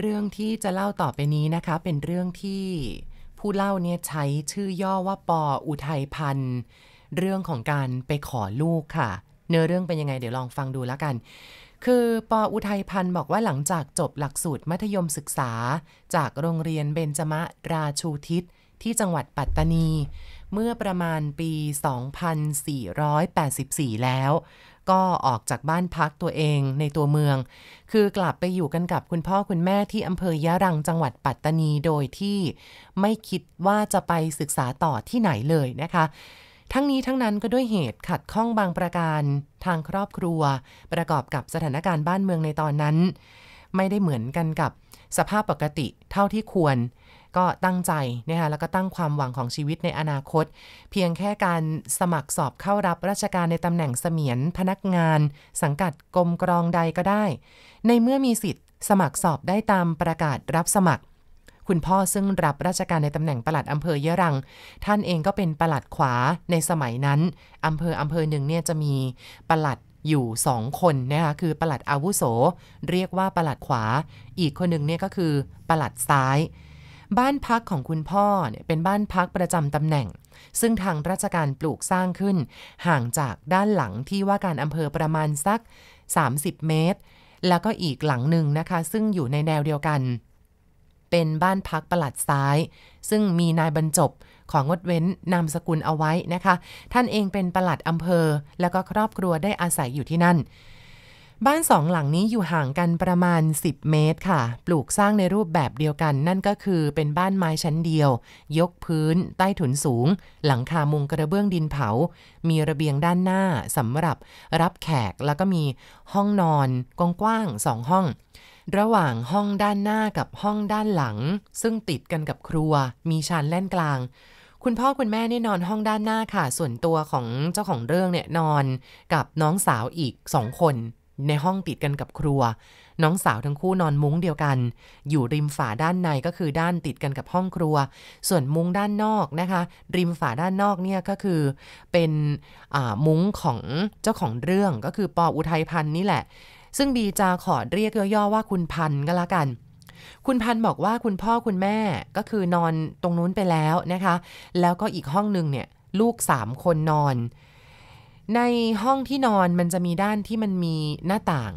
เรื่องที่จะเล่าต่อไปนี้นะคะ เป็นเรื่องที่ ผู้เล่าเนี่ยใช้ชื่อย่อว่าปออุทัยพันธ์เรื่องของการไปขอลูกค่ะ เนื้อเรื่องเป็นยังไงเดี๋ยวลองฟังดูแล้วกัน คือปออุทัยพันธ์บอกว่าหลังจากจบหลักสูตร มัธยมศึกษาจากโรงเรียนเบญจมะราชูทิศที่จังหวัดปัตตานีเมื่อประมาณปี 2484 แล้วก็ออกจากบ้านพักตัวเองในตัวเมือง คือกลับไปอยู่กันกับคุณพ่อคุณแม่ที่อำเภอยะรัง จังหวัดปัตตานีโดยที่ไม่คิดว่าจะไปศึกษาต่อที่ไหนเลยนะคะ ทั้งนี้ทั้งนั้นก็ด้วยเหตุขัดข้องบางประการทางครอบครัว ประกอบกับสถานการณ์บ้านเมืองในตอนนั้น ไม่ได้เหมือนกันกับสภาพปกติเท่าที่ควรก็ตั้งใจนะคะแล้วก็ตั้งความหวังของชีวิตในอนาคต เพียงแค่การสมัครสอบเข้ารับราชการในตำแหน่งเสมียนพนักงาน สังกัดกรมกรองใดก็ได้ ในเมื่อมีสิทธิ์สมัครสอบได้ตามประกาศรับสมัคร คุณพ่อซึ่งรับราชการในตำแหน่งปลัดอำเภอเยรัง ท่านเองก็เป็นปลัดขวาในสมัยนั้นอำเภออำเภอหนึ่งเนี่ยจะมีปลัดอยู่สองคนนะคะคือปลัดอาวุโสเรียกว่าปลัดขวา อีกคนหนึ่งเนี่ยก็คือปลัดซ้ายบ้านพักของคุณพ่อเนี่ยเป็นบ้านพักประจำตำแหน่ง ซึ่งทางราชการปลูกสร้างขึ้น ห่างจากด้านหลังที่ว่าการอำเภอประมาณสัก 30 เมตร แล้วก็อีกหลังหนึ่งนะคะ ซึ่งอยู่ในแนวเดียวกัน เป็นบ้านพักประหลัดซ้าย ซึ่งมีนายบรรจบของงดเว้นนามสกุลเอาไว้นะคะ ท่านเองเป็นประหลัดอำเภอ แล้วก็ครอบครัวได้อาศัยอยู่ที่นั่นบ้านสองหลังนี้อยู่ห่างกันประมาณ 10 เมตรค่ะ ปลูกสร้างในรูปแบบเดียวกัน นั่นก็คือเป็นบ้านไม้ชั้นเดียว ยกพื้นใต้ถุนสูง หลังคามุงกระเบื้องดินเผา มีระเบียงด้านหน้าสำหรับรับแขก แล้วก็มีห้องนอน กว้างๆสองห้อง ระหว่างห้องด้านหน้ากับห้องด้านหลัง ซึ่งติดกันกับครัว มีชานแล่นกลาง คุณพ่อคุณแม่นี่นอนห้องด้านหน้าค่ะ ส่วนตัวของเจ้าของเรื่องเนี่ยนอนกับน้องสาวอีกสองคนในห้องติดกันกับครัว น้องสาวทั้งคู่นอนมุ้งเดียวกัน อยู่ริมฝาด้านในก็คือด้านติดกันกับห้องครัว ส่วนมุ้งด้านนอกนะคะ ริมฝาด้านนอกเนี่ยก็คือเป็นมุ้งของเจ้าของเรื่องก็คือปออุทัยพันธ์นี่แหละ ซึ่งบีจาขอเรียกย่อๆว่าคุณพันธ์ก็แล้วกัน คุณพันบอกว่าคุณพ่อคุณแม่ก็คือนอนตรงนู้นไปแล้วนะคะ แล้วก็อีกห้องหนึ่งเนี่ยลูกสามคนนอนในห้องที่นอนมันจะมีด้านที่มันมีหน้าต่าง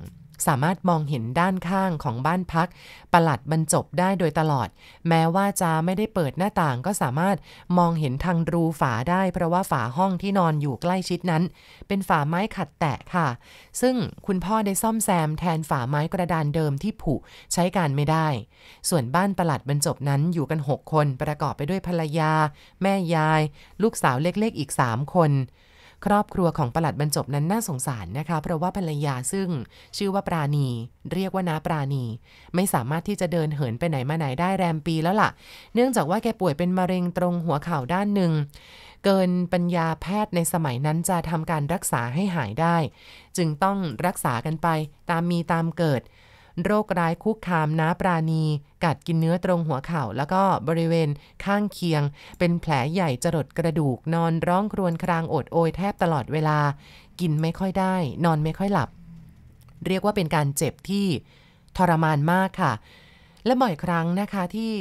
สามารถมองเห็นด้านข้างของบ้านพักประหลัดบรรจบได้โดยตลอด แม้ว่าจะไม่ได้เปิดหน้าต่างก็สามารถมองเห็นทางรูฝาได้เพราะว่าฝาห้องที่นอนอยู่ใกล้ชิดนั้น เป็นฝาไม้ขัดแตะค่ะ ซึ่งคุณพ่อได้ซ่อมแซมแทนฝาไม้กระดานเดิมที่ผุใช้การไม่ได้ ส่วนบ้านประหลัดบรรจบนั้นอยู่กัน6คนประกอบไปด้วยภรรยา แม่ยาย ลูกสาวเล็กๆอีก3คนครอบครัวของประหลัดบรรจบนั้นน่าสงสารนะคะเพราะว่าภรรยาซึ่ง ชื่อว่าปราณี เรียกว่าน้าปราณี ไม่สามารถที่จะเดินเหินไปไหนมาไหนได้แรมปีแล้วล่ะ เนื่องจากว่าแกป่วยเป็นมะเร็งตรงหัวเข่าด้านหนึ่ง เกินปัญญาแพทย์ในสมัยนั้นจะทำการรักษาให้หายได้ จึงต้องรักษากันไปตามมีตามเกิดโรคร้ายคุกคามน้าปราณี กัดกินเนื้อตรงหัวเข่าแล้วก็บริเวณข้างเคียง เป็นแผลใหญ่จรดกระดูกนอนร้องครวญครางอดโอยแทบตลอดเวลา กินไม่ค่อยได้ นอนไม่ค่อยหลับ เรียกว่าเป็นการเจ็บที่ทรมานมากค่ะ และบ่อยครั้งนะคะที่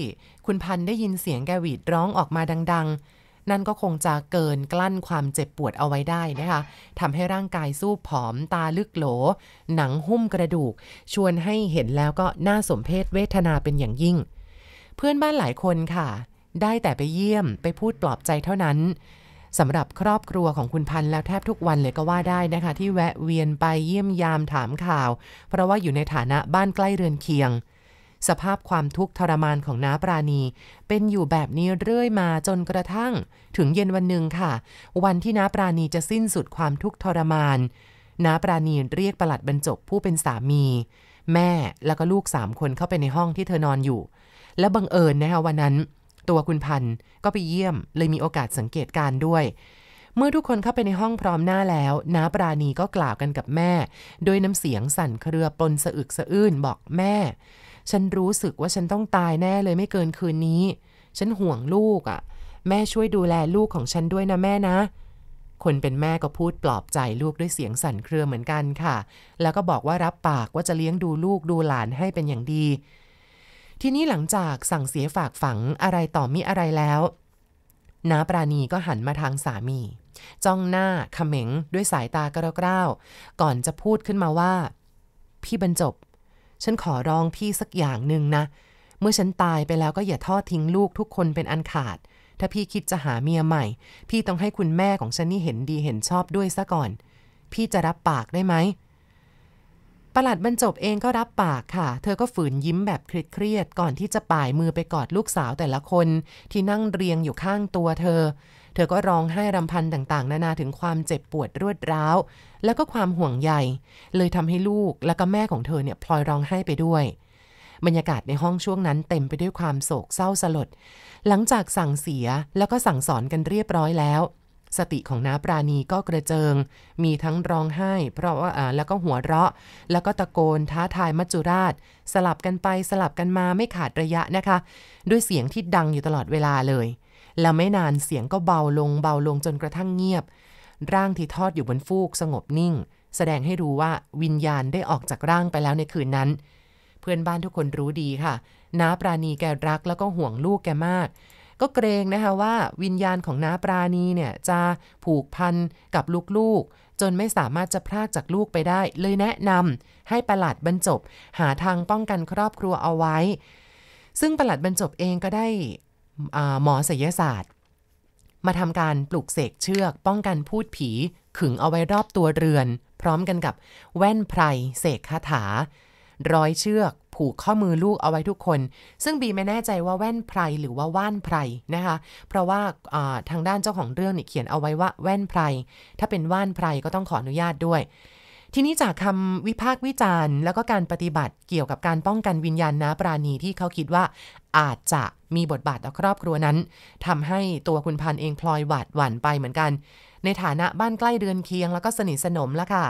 คุณพันได้ยินเสียงแกวีดร้องออกมาดังนั่นก็คงจะเกินกลั้นความเจ็บปวดเอาไว้ได้นะคะทำให้ร่างกายสู้ผอม ตาลึกโหล หนังหุ้มกระดูก ชวนให้เห็นแล้วก็น่าสมเพชเวทนาเป็นอย่างยิ่ง เพื่อนบ้านหลายคนค่ะ ได้แต่ไปเยี่ยมไปพูดปลอบใจเท่านั้นสำหรับครอบครัวของคุณพันธ์แล้วแทบทุกวันเลยก็ว่าได้นะคะ ที่แวะเวียนไปเยี่ยมยามถามข่าว เพราะว่าอยู่ในฐานะบ้านใกล้เรือนเคียงสภาพความทุกข์ทรมานของน้าปราณี เป็นอยู่แบบนี้เรื่อยมาจนกระทั่ง ถึงเย็นวันหนึ่งค่ะ วันที่น้าปราณีจะสิ้นสุดความทุกข์ทรมานน้าปราณีเรียกประหลัดบรรจบผู้เป็นสามี แม่แล้วก็ลูกสามคนเข้าไปในห้องที่เธอนอนอยู่ และบังเอิญนะคะวันนั้น ตัวคุณพันธ์ก็ไปเยี่ยม เลยมีโอกาสสังเกตการด้วย เมื่อทุกคนเข้าไปในห้องพร้อมหน้าแล้วน้าปราณีก็กล่าวกันกับแม่ โดยน้ำเสียงสั่นเครือปนสะอึกสะอื้นบอกแม่ฉันรู้สึกว่าฉันต้องตายแน่เลยไม่เกินคืนนี้ ฉันห่วงลูกอะ่ะ แม่ช่วยดูแลลูกของฉันด้วยนะ แม่นะ คนเป็นแม่ก็พูดปลอบใจลูกด้วยเสียงสั่นเครือเหมือนกันค่ะ แล้วก็บอกว่ารับปากว่าจะเลี้ยงดูลูกดูหลานให้เป็นอย่างดี ทีนี้หลังจากสั่งเสียฝากฝังอะไรต่อมิอะไรแล้วน้าปราณีก็หันมาทางสามี จ้องหน้าขม็ง ด้วยสายตากระกร้าวก่อนจะพูดขึ้นมาว่า พี่บรรจบฉันขอร้องพี่สักอย่างหนึ่งนะ เมื่อฉันตายไปแล้วก็อย่าทอดทิ้งลูกทุกคนเป็นอันขาด ถ้าพี่คิดจะหาเมียใหม่ พี่ต้องให้คุณแม่ของฉันนี่เห็นดีเห็นชอบด้วยซะก่อน พี่จะรับปากได้ไหม ประหลัดบรรจบเองก็รับปากค่ะ เธอก็ฝืนยิ้มแบบเครียดก่อนที่จะป่ายมือไปกอดลูกสาวแต่ละคน ที่นั่งเรียงอยู่ข้างตัวเธอเธอก็ร้องไห้รำพันต่างๆ นานาถึงความเจ็บปวดรวดร้าวแล้วก็ความห่วงใยเลยทำให้ลูกและก็แม่ของเธอเนี่ยพลอยร้องไห้ไปด้วยบรรยากาศในห้องช่วงนั้นเต็มไปด้วยความโศกเศร้าสลด หลังจากสั่งเสียแล้วก็สั่งสอนกันเรียบร้อยแล้ว สติของน้าปราณีก็กระเจิงมีทั้งร้องไห้เพราะว่าแล้วก็หัวเราะ แล้วก็ตะโกนท้าทายมัจจุราช สลับกันไปสลับกันมาไม่ขาดระยะนะคะด้วยเสียงที่ดังอยู่ตลอดเวลาเลยแล้วไม่นานเสียงก็เบาลงเบาลงจนกระทั่งเงียบ ร่างที่ทอดอยู่บนฟูกสงบนิ่ง แสดงให้รู้ว่าวิญญาณได้ออกจากร่างไปแล้วในคืนนั้น เพื่อนบ้านทุกคนรู้ดีค่ะ น้าปราณีแกรักแล้วก็ห่วงลูกแกมาก ก็เกรงนะคะว่า วิญญาณของน้าปราณีเนี่ยจะผูกพันกับลูกๆจนไม่สามารถจะพรากจากลูกไปได้ เลยแนะนำให้ประหลัดบรรจบหาทางป้องกันครอบครัวเอาไว้ ซึ่งประหลัดบรรจบเองก็ได้หมอศัยศาสตร์ มาทำการปลูกเสกเชือก ป้องกันพูดผี ขึงเอาไว้รอบตัวเรือน พร้อมกันกับแว่นไพรเสกคาถา ร้อยเชือก ผูกข้อมือลูกเอาไว้ทุกคน ซึ่งบีไม่แน่ใจว่าแว่นไพรหรือว่าว่านไพรนะคะ เพราะว่าาทางด้านเจ้าของเรื่องเนี่ยเขียนเอาไว้ว่าแว่นไพร ถ้าเป็นว่านไพรก็ต้องขออนุญาตด้วยทีนี้จากคำวิพากษ์วิจารณ์แล้วก็การปฏิบัติเกี่ยวกับการป้องกันวิญญาณนาปราณีที่เขาคิดว่าอาจจะมีบทบาทต่อครอบครัวนั้น ทำให้ตัวคุณพันเองพลอยหวาดหวั่นไปเหมือนกัน ในฐานะบ้านใกล้เดือนเคียงแล้วก็สนิทสนมละค่ะ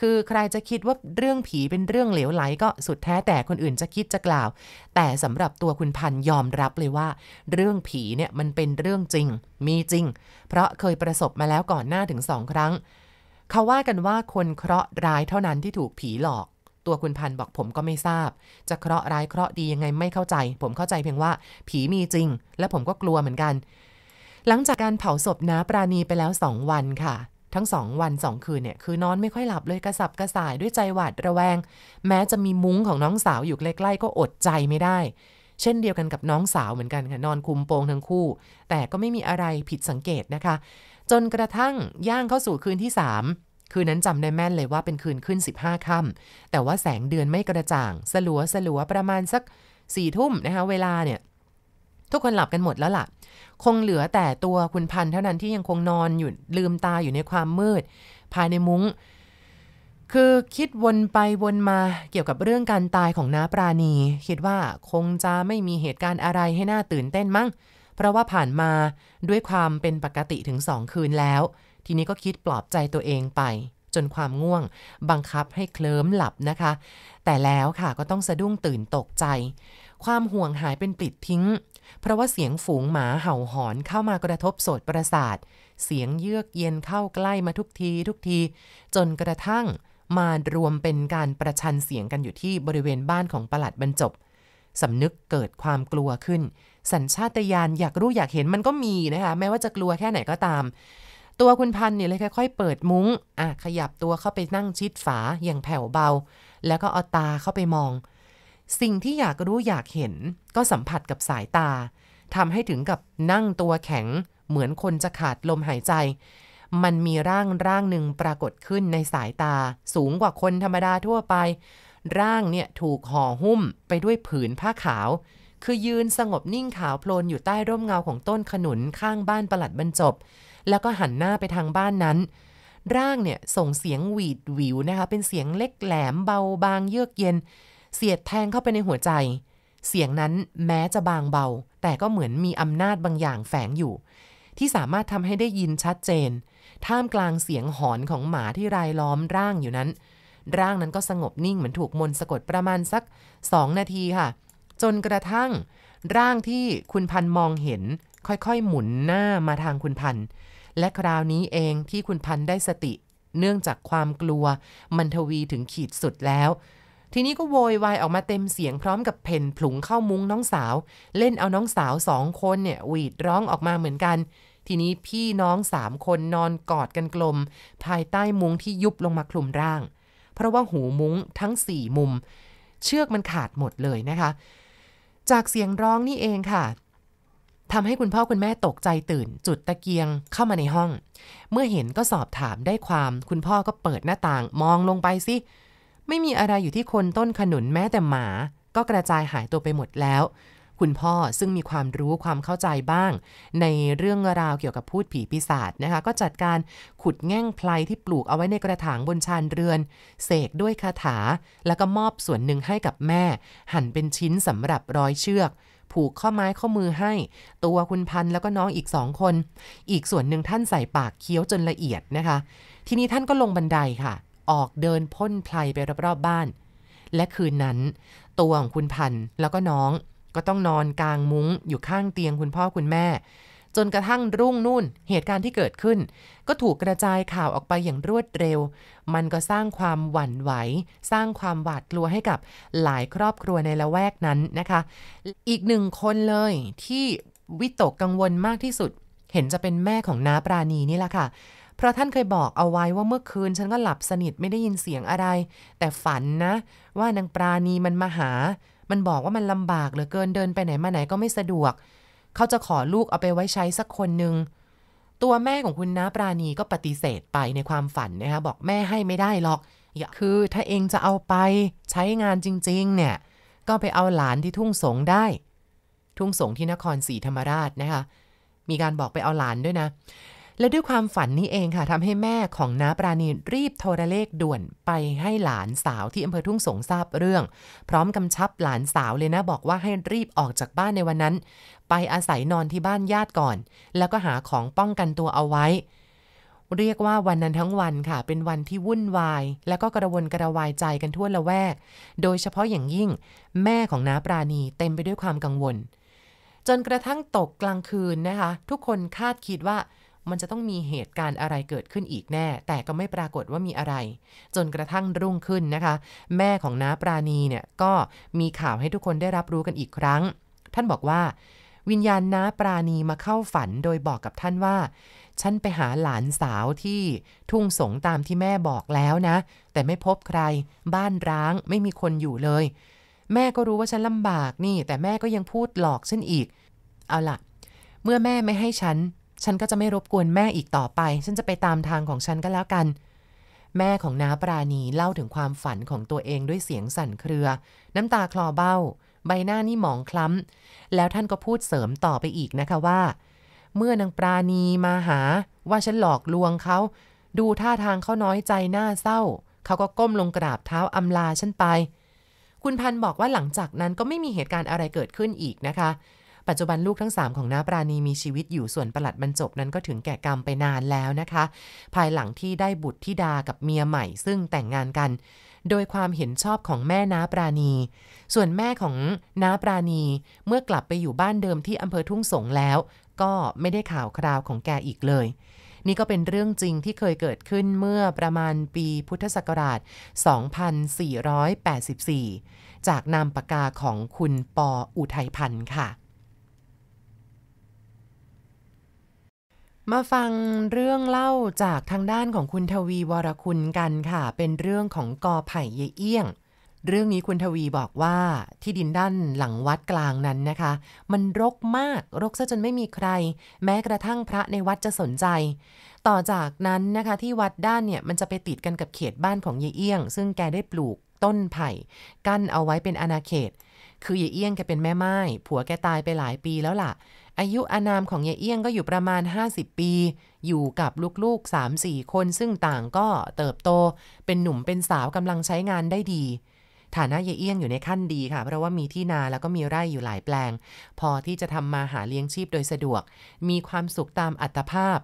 คือใครจะคิดว่าเรื่องผีเป็นเรื่องเหลวไหลก็สุดแท้แต่คนอื่นจะคิดจะกล่าว แต่สำหรับตัวคุณพันยอมรับเลยว่า เรื่องผีเนี่ยมันเป็นเรื่องจริงมีจริง เพราะเคยประสบมาแล้วก่อนหน้าถึงสองครั้งเขาว่ากันว่า คนเคราะห์ร้ายเท่านั้นที่ถูกผีหลอก ตัวคุณพันธ์บอกผมก็ไม่ทราบ จะเคราะห์ร้ายเคราะห์ดียังไงไม่เข้าใจ ผมเข้าใจเพียงว่า ผีมีจริง และผมก็กลัวเหมือนกัน หลังจากการเผาศพน้าปราณีไปแล้วสองวันค่ะ ทั้งสองวันสองคืนเนี่ยคือนอนไม่ค่อยหลับเลยกระสับกระส่ายด้วยใจหวาดระแวง แม้จะมีมุ้งของน้องสาวอยู่ใกล้ๆก็อดใจไม่ได้ เช่นเดียวกันกับน้องสาวเหมือนกันค่ะนอนคุมโปงทั้งคู่ แต่ก็ไม่มีอะไรผิดสังเกตนะคะจนกระทั่งย่างเข้าสู่คืนที่ 3 คืนนั้นจำได้แม่นเลยว่าเป็นคืนขึ้น 15ค่ำแต่ว่าแสงเดือนไม่กระจ่าง สลัวสลัวประมาณสักสี่ทุ่มนะคะเวลาเนี่ย ทุกคนหลับกันหมดแล้วล่ะ คงเหลือแต่ตัวคุณพันเท่านั้นที่ยังคงนอนอยู่ลืมตาอยู่ในความมืด ภายในมุง้ง คือคิดวนไปวนมาเกี่ยวกับเรื่องการตายของน้าปราณีคิดว่าคงจะไม่มีเหตุการณ์อะไรให้หน่าตื่นเต้นมั้งเพราะว่าผ่านมาด้วยความเป็นปกติถึงสองคืนแล้ว ทีนี้ก็คิดปลอบใจตัวเองไป จนความง่วง บังคับให้เคลิ้มหลับนะคะ แต่แล้วค่ะก็ต้องสะดุ้งตื่นตกใจ ความห่วงหายเป็นปลิดทิ้ง เพราะว่าเสียงฝูงหมาเห่าหอนเข้ามากระทบโสดประสาทเสียงเยือกเย็นเข้าใกล้มาทุกที ทุกที จนกระทั่งมารวมเป็นการประชันเสียงกันอยู่ที่บริเวณบ้านของประหลัดบรรจบสำนึกเกิดความกลัวขึ้น สัญชาตญาณอยากรู้อยากเห็นมันก็มีนะคะแม้ว่าจะกลัวแค่ไหนก็ตาม ตัวคุณพันเนี่ยเลยค่อยๆเปิดมุง้งขยับตัวเข้าไปนั่งชิดฝาอย่างแผ่วเบา แล้วก็เอาตาเข้าไปมอง สิ่งที่อยากรู้อยากเห็นก็สัมผัสกับสายตาทำให้ถึงกับนั่งตัวแข็งเหมือนคนจะขาดลมหายใจ มันมีร่างร่างหนึ่งปรากฏขึ้นในสายตา สูงกว่าคนธรรมดาทั่วไปร่างเนี่ยถูกห่อหุ้มไปด้วยผืนผ้าขาว คือยืนสงบนิ่งขาวโพลนอยู่ใต้ร่มเงาของต้นขนุนข้างบ้านประหลัดบรรจบ แล้วก็หันหน้าไปทางบ้านนั้น ร่างเนี่ยส่งเสียงหวีดหวิวนะคะ เป็นเสียงเล็กแหลมเบาบางเยือกเย็น เสียดแทงเข้าไปในหัวใจ เสียงนั้นแม้จะบางเบา แต่ก็เหมือนมีอำนาจบางอย่างแฝงอยู่ ที่สามารถทำให้ได้ยินชัดเจน ท่ามกลางเสียงหอนของหมาที่รายล้อมร่างอยู่นั้นร่างนั้นก็สงบนิ่งเหมือนถูกมนสะกดประมาณสัก 2 นาทีค่ะ จนกระทั่ง ร่างที่คุณพันมองเห็น ค่อยๆหมุนหน้ามาทางคุณพันและคราวนี้เองที่คุณพันได้สติเนื่องจากความกลัว มันทวีถึงขีดสุดแล้ว ทีนี้ก็โวยวายออกมาเต็มเสียงพร้อมกับเพ่นผลุงเข้ามุ้งน้องสาว เล่นเอาน้องสาวสองคนเนี่ยวีดร้องออกมาเหมือนกัน ทีนี้พี่น้องสามคนนอนกอดกันกลม ภายใต้มุ้งที่ยุบลงมาคลุมร่างเพราะว่าหูมุ้งทั้ง 4 มุมเชือกมันขาดหมดเลยนะคะ จากเสียงร้องนี่เองค่ะทำให้คุณพ่อคุณแม่ตกใจตื่น จุดตะเกียงเข้ามาในห้อง เมื่อเห็นก็สอบถามได้ความคุณพ่อก็เปิดหน้าต่างมองลงไปสิ ไม่มีอะไรอยู่ที่คนต้นขนุนแม้แต่หมา ก็กระจายหายตัวไปหมดแล้วคุณพ่อซึ่งมีความรู้ความเข้าใจบ้าง ในเรื่องราวเกี่ยวกับพูดผีปีศาจนะคะ ก็จัดการขุดแง่งไพลที่ปลูกเอาไว้ในกระถางบนชานเรือน เสกด้วยคาถา แล้วก็มอบส่วนหนึ่งให้กับแม่ หั่นเป็นชิ้นสำหรับร้อยเชือก ผูกข้อไม้ข้อมือให้ ตัวคุณพันแล้วก็น้องอีกสองคน อีกส่วนหนึ่งท่านใส่ปากเคี้ยวจนละเอียดนะคะ ทีนี้ท่านก็ลงบันไดค่ะ ออกเดินพ่นไพลไปรอบๆบบ้าน และคืนนั้น ตัวของคุณพันแล้วก็น้องก็ต้องนอนกลางมุ้งอยู่ข้างเตียงคุณพ่อคุณแม่ จนกระทั่งรุ่งนู่น เหตุการณ์ที่เกิดขึ้น ก็ถูกกระจายข่าวออกไปอย่างรวดเร็ว มันก็สร้างความหวั่นไหว สร้างความหวาดกลัวให้กับหลายครอบครัวในละแวกนั้นนะคะ อีกหนึ่งคนเลยที่วิตกกังวลมากที่สุด เห็นจะเป็นแม่ของน้าปราณีนี่แหละค่ะ เพราะท่านเคยบอกเอาไว้ว่าเมื่อคืนฉันก็หลับสนิทไม่ได้ยินเสียงอะไร แต่ฝันนะ ว่านางปราณีมันมาหามันบอกว่ามันลำบากเหลือเกินเดินไปไหน มาไหนก็ไม่สะดวก เขาจะขอลูกเอาไปไว้ใช้สักคนหนึ่งตัวแม่ของคุณนาปราณีก็ปฏิเสธไปในความฝันนะคะบอกแม่ให้ไม่ได้หรอกอย่าคือถ้าเองจะเอาไปใช้งานจริงๆเนี่ย ก็ไปเอาหลานที่ทุ่งสงได้ ทุ่งสงที่นครศรีธรรมราชนะคะมีการบอกไปเอาหลานด้วยนะและด้วยความฝันนี้เองค่ะทำให้แม่ของน้าปราณีรีบโทรเลขด่วนไปให้หลานสาวที่อำเภอทุ่งสงทราบเรื่อง พร้อมกำชับหลานสาวเลยนะบอกว่าให้รีบออกจากบ้านในวันนั้น ไปอาศัยนอนที่บ้านญาติก่อน แล้วก็หาของป้องกันตัวเอาไว้ เรียกว่าวันนั้นทั้งวันค่ะ เป็นวันที่วุ่นวาย แล้วก็กระวนกระวายใจกันทั่วละแวก โดยเฉพาะอย่างยิ่ง แม่ของน้าปราณีเต็มไปด้วยความกังวล จนกระทั่งตกกลางคืนนะคะ ทุกคนคาดคิดว่ามันจะต้องมีเหตุการณ์อะไรเกิดขึ้นอีกแน่ แต่ก็ไม่ปรากฏว่ามีอะไร จนกระทั่งรุ่งขึ้นนะคะ แม่ของน้าปราณีเนี่ยก็มีข่าวให้ทุกคนได้รับรู้กันอีกครั้ง ท่านบอกว่า วิญญาณน้าปราณีมาเข้าฝันโดยบอกกับท่านว่า ฉันไปหาหลานสาวที่ทุ่งสงตามที่แม่บอกแล้วนะ แต่ไม่พบใครบ้านร้างไม่มีคนอยู่เลย แม่ก็รู้ว่าฉันลำบากนี่ แต่แม่ก็ยังพูดหลอกฉันอีก เอาล่ะ เมื่อแม่ไม่ให้ฉันฉันก็จะไม่รบกวนแม่อีกต่อไป ฉันจะไปตามทางของฉันก็แล้วกัน แม่ของน้าปราณีเล่าถึงความฝันของตัวเองด้วยเสียงสั่นเครือ น้ำตาคลอเบ้า ใบหน้านี่หมองคล้ำ แล้วท่านก็พูดเสริมต่อไปอีกนะคะว่า เมื่อนางปราณีมาหา ว่าฉันหลอกลวงเขา ดูท่าทางเขาน้อยใจหน้าเศร้า เขาก็ก้มลงกราบเท้าอำลาฉันไป คุณพันบอกว่าหลังจากนั้นก็ไม่มีเหตุการณ์อะไรเกิดขึ้นอีกนะคะปัจจุบันลูกทั้ง 3 ของน้าปราณีมีชีวิตอยู่ ส่วนประหลัดบรรจบ นั้นก็ถึงแก่กรรมไปนานแล้วนะคะ ภายหลังที่ได้บุตรธิดากับเมียใหม่ซึ่งแต่งงานกัน โดยความเห็นชอบของแม่น้าปราณี ส่วนแม่ของน้าปราณีเมื่อกลับไปอยู่บ้านเดิมที่อำเภอทุ่งสงแล้ว ก็ไม่ได้ข่าวคราวของแกอีกเลย นี่ก็เป็นเรื่องจริงที่เคยเกิดขึ้นเมื่อประมาณปีพุทธศักราช2484จากนามปากกาของคุณปออุทัยพันธ์ค่ะมาฟังเรื่องเล่าจากทางด้านของคุณทวีวรคุณกันค่ะ เป็นเรื่องของกอไผ่เยเอี้ยง เรื่องนี้คุณทวีบอกว่าที่ดินด้านหลังวัดกลางนั้นนะคะ มันรกมาก รกซะจนไม่มีใคร แม้กระทั่งพระในวัดจะสนใจ ต่อจากนั้นนะคะที่วัดด้านเนี่ยมันจะไปติดกันกับเขตบ้านของเยเอี้ยง ซึ่งแกได้ปลูกต้นไผ่กั้นเอาไว้เป็นอาณาเขต คือเยเอี้ยงแกเป็นแม่ไม้ผัวแกตายไปหลายปีแล้วล่ะอายุอานามของยายเอี้ยงก็อยู่ประมาณ 50 ปี อยู่กับลูกๆ3-4 คนซึ่งต่างก็เติบโต เป็นหนุ่มเป็นสาวกำลังใช้งานได้ดี ฐานะยายเอี้ยงอยู่ในขั้นดีค่ะ เพราะว่ามีที่นาแล้วก็มีไร่อยู่หลายแปลง พอที่จะทำมาหาเลี้ยงชีพโดยสะดวก มีความสุขตามอัตภาพ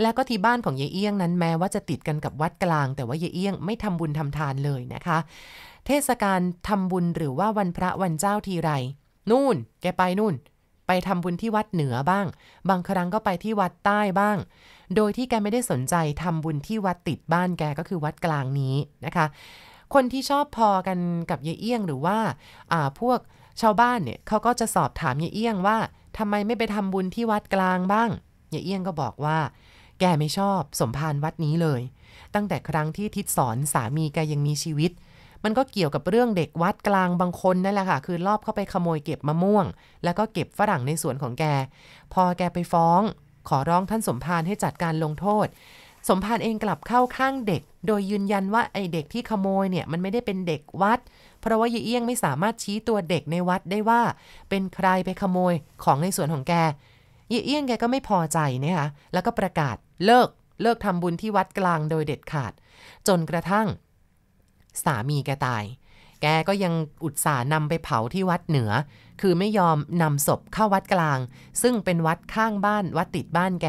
และก็ที่บ้านของยายเอี้ยงนั้นแม้ว่าจะติดกันกับวัดกลาง แต่ว่ายายเอี้ยงไม่ทำบุญทำทานเลยนะคะ เทศกาลทำบุญหรือว่าวันพระวันเจ้าทีไรนู่น แกไปนู่นไปทำบุญที่วัดเหนือบ้าง บางครั้งก็ไปที่วัดใต้บ้าง โดยที่แกไม่ได้สนใจทำบุญที่วัดติดบ้านแกก็คือวัดกลางนี้นะคะ คนที่ชอบพอกันกับยายเอี้ยงหรือว่าพวกชาวบ้านเนี่ยเขาก็จะสอบถามยายเอี้ยงว่าทำไมไม่ไปทำบุญที่วัดกลางบ้างยายเอี้ยงก็บอกว่า แกไม่ชอบสมภารวัดนี้เลย ตั้งแต่ครั้งที่ทิศสอนสามีแกยังมีชีวิตมันก็เกี่ยวกับเรื่องเด็กวัดกลางบางคนนั่นแหละค่ะ คือลอบเข้าไปขโมยเก็บมะม่วง แล้วก็เก็บฝรั่งในสวนของแก พอแกไปฟ้อง ขอร้องท่านสมภารให้จัดการลงโทษ สมภารเองกลับเข้าข้างเด็ก โดยยืนยันว่าไอเด็กที่ขโมยเนี่ยมันไม่ได้เป็นเด็กวัด เพราะว่ายียเอี้ยงไม่สามารถชี้ตัวเด็กในวัดได้ว่า เป็นใครไปขโมยของในสวนของแกยียเอี้ยงแกก็ไม่พอใจนะคะแล้วก็ประกาศเลิกเลิกทำบุญที่วัดกลางโดยเด็ดขาด จนกระทั่งสามีแกตาย แกก็ยังอุตส่าห์นำไปเผาที่วัดเหนือ คือไม่ยอมนำศพเข้าวัดกลาง ซึ่งเป็นวัดข้างบ้าน วัดติดบ้านแก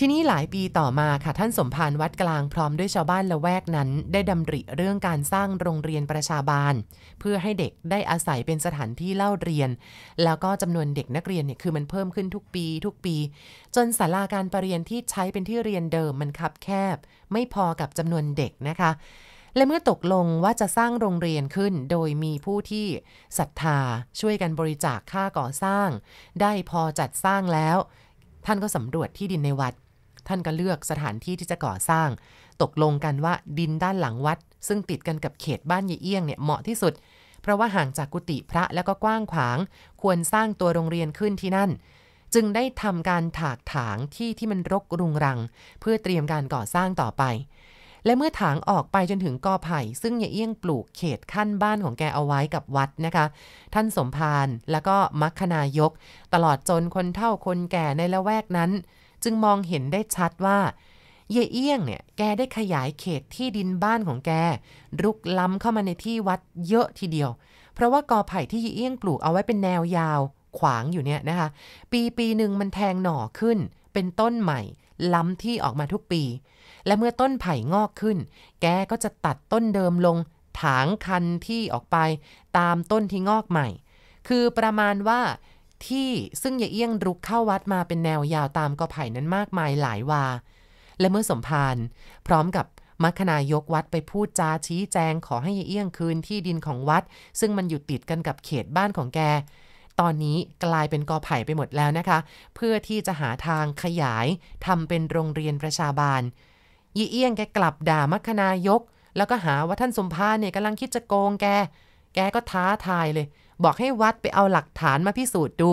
ทีนี้หลายปีต่อมาค่ะ ท่านสมภารวัดกลางพร้อมด้วยชาวบ้านละแวกนั้นได้ดำริเรื่องการสร้างโรงเรียนประชาบาล เพื่อให้เด็กได้อาศัยเป็นสถานที่เล่าเรียน แล้วก็จำนวนเด็กนักเรียนเนี่ย คือมันเพิ่มขึ้นทุกปี ทุกปี จนศาลาการประเรียนที่ใช้เป็นที่เรียนเดิมมันคับแคบ ไม่พอกับจำนวนเด็กนะคะและเมื่อตกลงว่าจะสร้างโรงเรียนขึ้น โดยมีผู้ที่ศรัทธาช่วยกันบริจาคค่าก่อสร้าง ได้พอจัดสร้างแล้ว ท่านก็สำรวจที่ดินในวัด ท่านก็เลือกสถานที่ที่จะก่อสร้าง ตกลงกันว่าดินด้านหลังวัด ซึ่งติดกันกับเขตบ้านยียเอี้ยงเนี่ยเหมาะที่สุด เพราะว่าห่างจากกุฏิพระแล้วก็กว้างขวาง ควรสร้างตัวโรงเรียนขึ้นที่นั่น จึงได้ทำการถากถางที่ที่มันรกรุงรัง เพื่อเตรียมการก่อสร้างต่อไปและเมื่อถางออกไปจนถึงกอไผ่ซึ่งยายเอี้ยงปลูกเขตขั้นบ้านของแกเอาไว้กับวัดนะคะ ท่านสมภารแล้วก็มัคคนายก ตลอดจนคนเฒ่าคนแก่ในละแวกนั้น จึงมองเห็นได้ชัดว่าเยเอี้ยงเนี่ยแกได้ขยายเขตที่ดินบ้านของแกรุกล้ำเข้ามาในที่วัดเยอะทีเดียว เพราะว่ากอไผ่ที่เยเอี้ยงปลูกเอาไว้เป็นแนวยาว ขวางอยู่เนี่ยนะคะปีปีหนึ่งมันแทงหน่อขึ้น เป็นต้นใหม่ ล้ำที่ออกมาทุกปีและเมื่อต้นไผ่งอกขึ้น แกก็จะตัดต้นเดิมลง ถางคันที่ออกไปตามต้นที่งอกใหม่ คือประมาณว่าที่ซึ่งยายเอี้ยงรุกเข้าวัดมาเป็นแนวยาวตามกอไผ่นั้นมากมายหลายวาและเมื่อสมภารพร้อมกับมัคนายกวัดไปพูดจาชี้แจงขอให้ยายเอี้ยงคืนที่ดินของวัด ซึ่งมันอยู่ติดกันกับเขตบ้านของแก ตอนนี้กลายเป็นกอไผ่ไปหมดแล้วนะคะ เพื่อที่จะหาทางขยายทำเป็นโรงเรียนประชาบาลยีเอี้ยงแกกลับด่ามัคนายก แล้วก็หาว่าท่านสมภารเนี่ยกำลังคิดจะโกงแก แกก็ท้าทายเลย บอกให้วัดไปเอาหลักฐานมาพิสูจน์ดู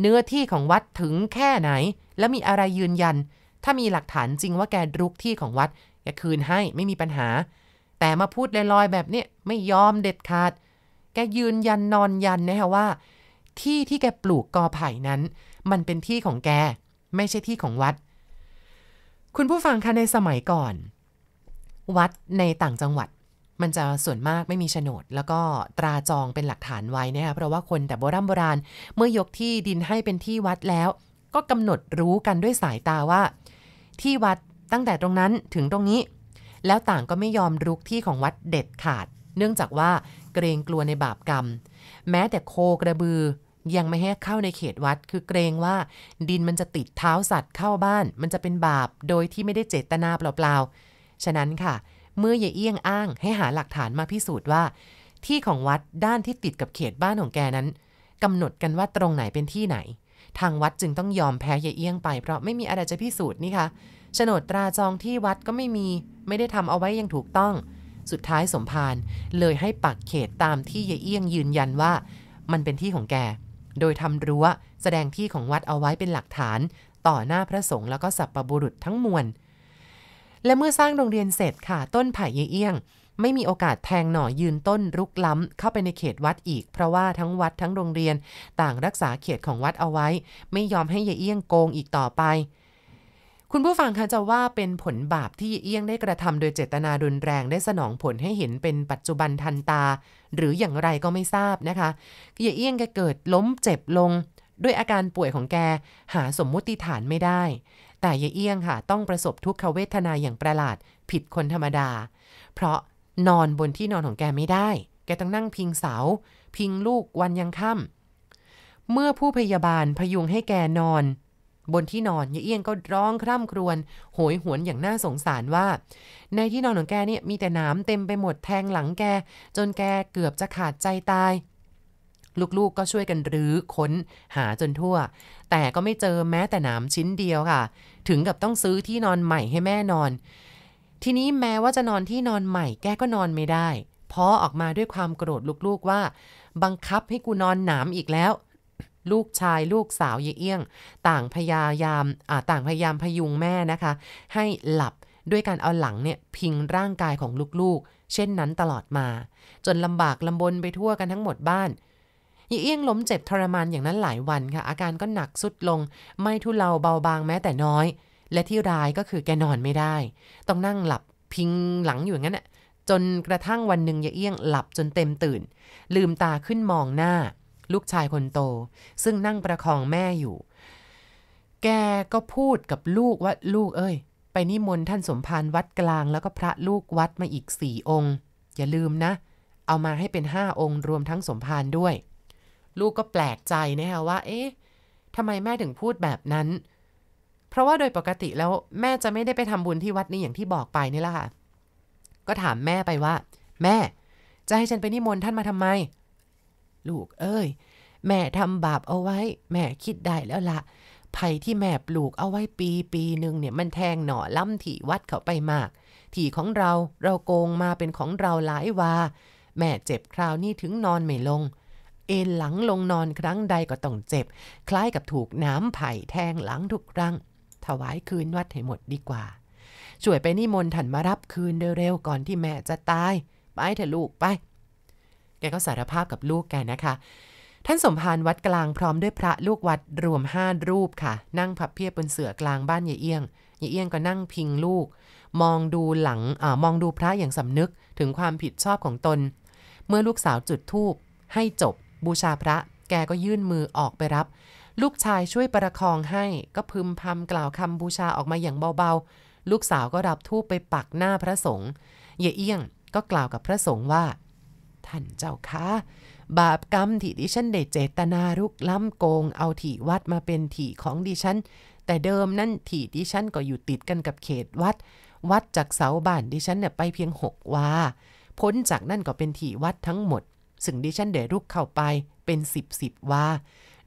เนื้อที่ของวัดถึงแค่ไหน และมีอะไรยืนยัน ถ้ามีหลักฐานจริงว่าแกรุกที่ของวัดแกคืนให้ไม่มีปัญหา แต่มาพูดลอยๆแบบนี้ไม่ยอมเด็ดขาด แกยืนยันนอนยันนะฮะว่า ที่ที่แกปลูกกอไผ่นั้น มันเป็นที่ของแก ไม่ใช่ที่ของวัดคุณผู้ฟังคะในสมัยก่อน วัดในต่างจังหวัด มันจะส่วนมากไม่มีโฉนด แล้วก็ตราจองเป็นหลักฐานไว้นะคะเพราะว่าคนแต่โบรโบราณเมื่อยกที่ดินให้เป็นที่วัดแล้วก็กำหนดรู้กันด้วยสายตาว่าที่วัดตั้งแต่ตรงนั้นถึงตรงนี้ แล้วต่างก็ไม่ยอมรุกที่ของวัดเด็ดขาด เนื่องจากว่าเกรงกลัวในบาปกรรม แม้แต่โคกระบือยังไม่ให้เข้าในเขตวัดคือเกรงว่า ดินมันจะติดเท้าสัตว์เข้าบ้าน มันจะเป็นบาปโดยที่ไม่ได้เจตนาเปล่าๆฉะนั้นค่ะ เมื่อยายเอี้ยงอ้างให้หาหลักฐานมาพิสูจน์ว่า ที่ของวัดด้านที่ติดกับเขตบ้านของแกนั้นกำหนดกันว่าตรงไหนเป็นที่ไหน ทางวัดจึงต้องยอมแพ้ยายเอี้ยงไป เพราะไม่มีอะไรจะพิสูจน์นี่คะโฉนดตราจองที่วัดก็ไม่มี ไม่ได้ทำเอาไว้อย่างถูกต้อง สุดท้ายสมภารเลยให้ปักเขตตามที่ยายเอี้ยงยืนยันว่า มันเป็นที่ของแกโดยทำรั้วแสดงที่ของวัดเอาไว้เป็นหลักฐาน ต่อหน้าพระสงฆ์แล้วก็สัปปบุรุษทั้งมวล และเมื่อสร้างโรงเรียนเสร็จค่ะต้นไผ่เยเอี้ยง ไม่มีโอกาสแทงหน่อยืนต้นรุกล้ำเข้าไปในเขตวัดอีกเพราะว่าทั้งวัดทั้งโรงเรียนต่างรักษาเขตของวัดเอาไว้ ไม่ยอมให้เยเอี้ยงโกงอีกต่อไปคุณผู้ฟังคะจะว่าเป็นผลบาปที่เอี้ยงได้กระทำโดยเจตนารุนแรงได้สนองผลให้เห็นเป็นปัจจุบันทันตา หรืออย่างไรก็ไม่ทราบนะคะเยเอี้ยงแกเกิดล้มเจ็บลง ด้วยอาการป่วยของแกหาสมมุติฐานไม่ได้ แต่เยเอี้ยงค่ะ ต้องประสบทุกขเวทนาอย่างประหลาดผิดคนธรรมดา เพราะนอนบนที่นอนของแกไม่ได้ แกต้องนั่งพิงเสาพิงลูกวันยังค่ำเมื่อผู้พยาบาลพยุงให้แกนอนบนที่นอนยายเอี้ยงก็ร้องคร่ำครวญโหยหวนอย่างน่าสงสารว่า ในที่นอนของแกเนี่ยมีแต่หนามเต็มไปหมดแทงหลังแกจนแกเกือบจะขาดใจตาย ลูกๆกก็ช่วยกันรื้อค้นหาจนทั่ว แต่ก็ไม่เจอแม้แต่หนามชิ้นเดียวค่ะ ถึงกับต้องซื้อที่นอนใหม่ให้แม่นอน ทีนี้แม้ว่าจะนอนที่นอนใหม่แกก็นอนไม่ได้พอออกมาด้วยความโกรธลูกๆว่า บังคับให้กูนอนหนามอีกแล้วลูกชายลูกสาวยยเอี้ยงต่างพยายามต่างพยายามพยุงแม่นะคะ ให้หลับด้วยการเอาหลังเนี่ยพิงร่างกายของลูกๆ เช่นนั้นตลอดมาจนลำบากลำบนไปทั่วกันทั้งหมดบ้านยีเอี้ยงล้มเจ็บทรมานอย่างนั้นหลายวันค่ะ อาการก็หนักสุดลง ไม่ทุเลาเบาบางแม้แต่น้อย และที่ร้ายก็คือแกนอนไม่ได้ ต้องนั่งหลับพิงหลังอยู่งั้นน่ะจนกระทั่งวันหนึ่งยี่เอี้ยงหลับจนเต็มตื่น ลืมตาขึ้นมองหน้าลูกชายคนโต ซึ่งนั่งประคองแม่อยู่ แกก็พูดกับลูกว่าลูกเอ้ย ไปนิมนต์ท่านสมภารวัดกลาง แล้วก็พระลูกวัดมาอีกสี่องค์ อย่าลืมนะ เอามาให้เป็นห้าองค์รวมทั้งสมภารด้วย ลูกก็แปลกใจนะฮะว่า เอ๊ะทำไมแม่ถึงพูดแบบนั้น เพราะว่าโดยปกติแล้ว แม่จะไม่ได้ไปทำบุญที่วัดนี้อย่างที่บอกไปนี่แหละค่ะก็ถามแม่ไปว่า แม่จะให้ฉันไปนิมนต์ท่านมาทำไมลูกเอ้ย แม่ทำบาปเอาไว้ แม่คิดได้แล้วละไผ่ที่แม่ปลูกเอาไว้ปีปีหนึ่งเนี่ยมันแทงหน่อล้ำถี่วัดเขาไปมาก ถี่ของเราเราโกงมาเป็นของเราหลายวา แม่เจ็บคราวนี้ถึงนอนไม่ลง เอ็นหลังลงนอนครั้งใดก็ต้องเจ็บ คล้ายกับถูกน้ำไผ่แทงหลังทุกครั้งถวายคืนวัดให้หมดดีกว่า ช่วยไปนิมนต์ท่านมารับคืนเร็วๆก่อนที่แม่จะตายไปเถอะลูกไปแกก็สารภาพกับลูกแกนะคะ ท่านสมภารวัดกลางพร้อมด้วยพระลูกวัดรวมห้ารูปค่ะ นั่งพับเพียบบนเสือกลางบ้านยายเอี้ยงยายเอี้ยงก็นั่งพิงลูก มองดูหลังอมองดูพระอย่างสำนึกถึงความผิดชอบของตน เมื่อลูกสาวจุดธูปให้จบบูชาพระ แกก็ยื่นมือออกไปรับ ลูกชายช่วยประคองให้ ก็พึมพำกล่าวคำบูชาออกมาอย่างเบาๆ ลูกสาวก็รับธูปไปปักหน้าพระสงฆ์เยเอี้ยงก็กล่าวกับพระสงฆ์ว่าท่านเจ้าคะบาปกรรมที่ดิฉันได้เจตนาลุกล้ำโกง เอาที่วัดมาเป็นที่ของดิฉันแต่เดิมนั่นที่ดิฉันก็อยู่ติดกันกับเขตวัด วัดจากเสาบ้านดิฉันเนี่ยไปเพียงหกวาพ้นจากนั่นก็เป็นที่วัดทั้งหมด ซึ่งดิฉันได้รุกเข้าไปเป็นสิบสิบวา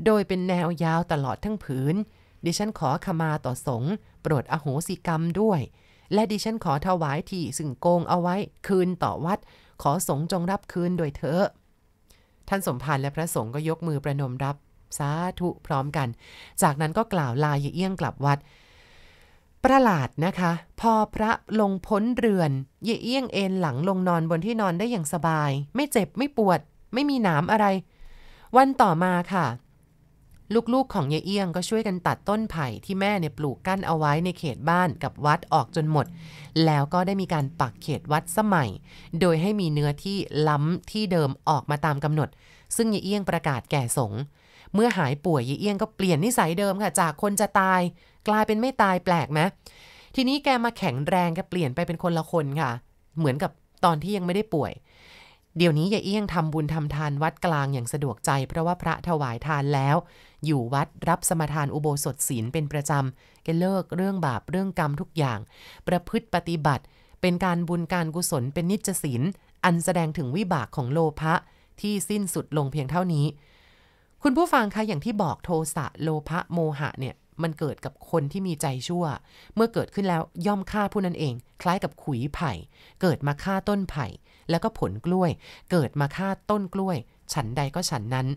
โดยเป็นแนวยาวตลอดทั้งผืน ดิฉันขอขมาต่อสงฆ์โปรดอโหสิกรรมด้วย และดิฉันขอถวายที่ซึ่งโกงเอาไว้คืนต่อวัดขอสงฆ์จงรับคืนโดยเถอะ ท่านสมภารและพระสงฆ์ก็ยกมือประนมรับ สาธุพร้อมกัน จากนั้นก็กล่าวลาเยเอี้ยงกลับวัด ประหลาดนะคะ พอพระลงพ้นเรือนเยเอี้ยงเอ็นหลังลงนอนบนที่นอนได้อย่างสบาย ไม่เจ็บไม่ปวด ไม่มีหนามอะไร วันต่อมาค่ะลูกๆของยายเอี้ยงก็ช่วยกันตัดต้นไผ่ที่แม่เนี่ยปลูกกั้นเอาไว้ในเขตบ้านกับวัดออกจนหมด แล้วก็ได้มีการปักเขตวัดสมัย โดยให้มีเนื้อที่ล้ำที่เดิมออกมาตามกำหนด ซึ่งยายเอี้ยงประกาศแก่สงเมื่อหายป่วยยายเอี้ยงก็เปลี่ยนนิสัยเดิมค่ะ จากคนจะตาย กลายเป็นไม่ตายแปลกไหมทีนี้แกมาแข็งแรงก็เปลี่ยนไปเป็นคนละคนค่ะ เหมือนกับตอนที่ยังไม่ได้ป่วย เดี๋ยวนี้ยายเอี้ยงทำบุญทำทานวัดกลางอย่างสะดวกใจเพราะว่าพระถวายทานแล้วอยู่วัดรับสมทานอุโบสถศีล เป็นประจำแกเลิกเรื่องบาปเรื่องกรรมทุกอย่าง ประพฤติปฏิบัติ เป็นการบุญการกุศลเป็นนิจศีล อันแสดงถึงวิบากของโลภะที่สิ้นสุดลงเพียงเท่านี้ คุณผู้ฟังคะอย่างที่บอกโทสะโลภะโมหะเนี่ยมันเกิดกับคนที่มีใจชั่ว เมื่อเกิดขึ้นแล้วย่อมฆ่าผู้นั้นเอง คล้ายกับขุยไผ่ เกิดมาฆ่าต้นไผ่ แล้วก็ผลกล้วย เกิดมาฆ่าต้นกล้วย ฉันใดก็ฉันนั้น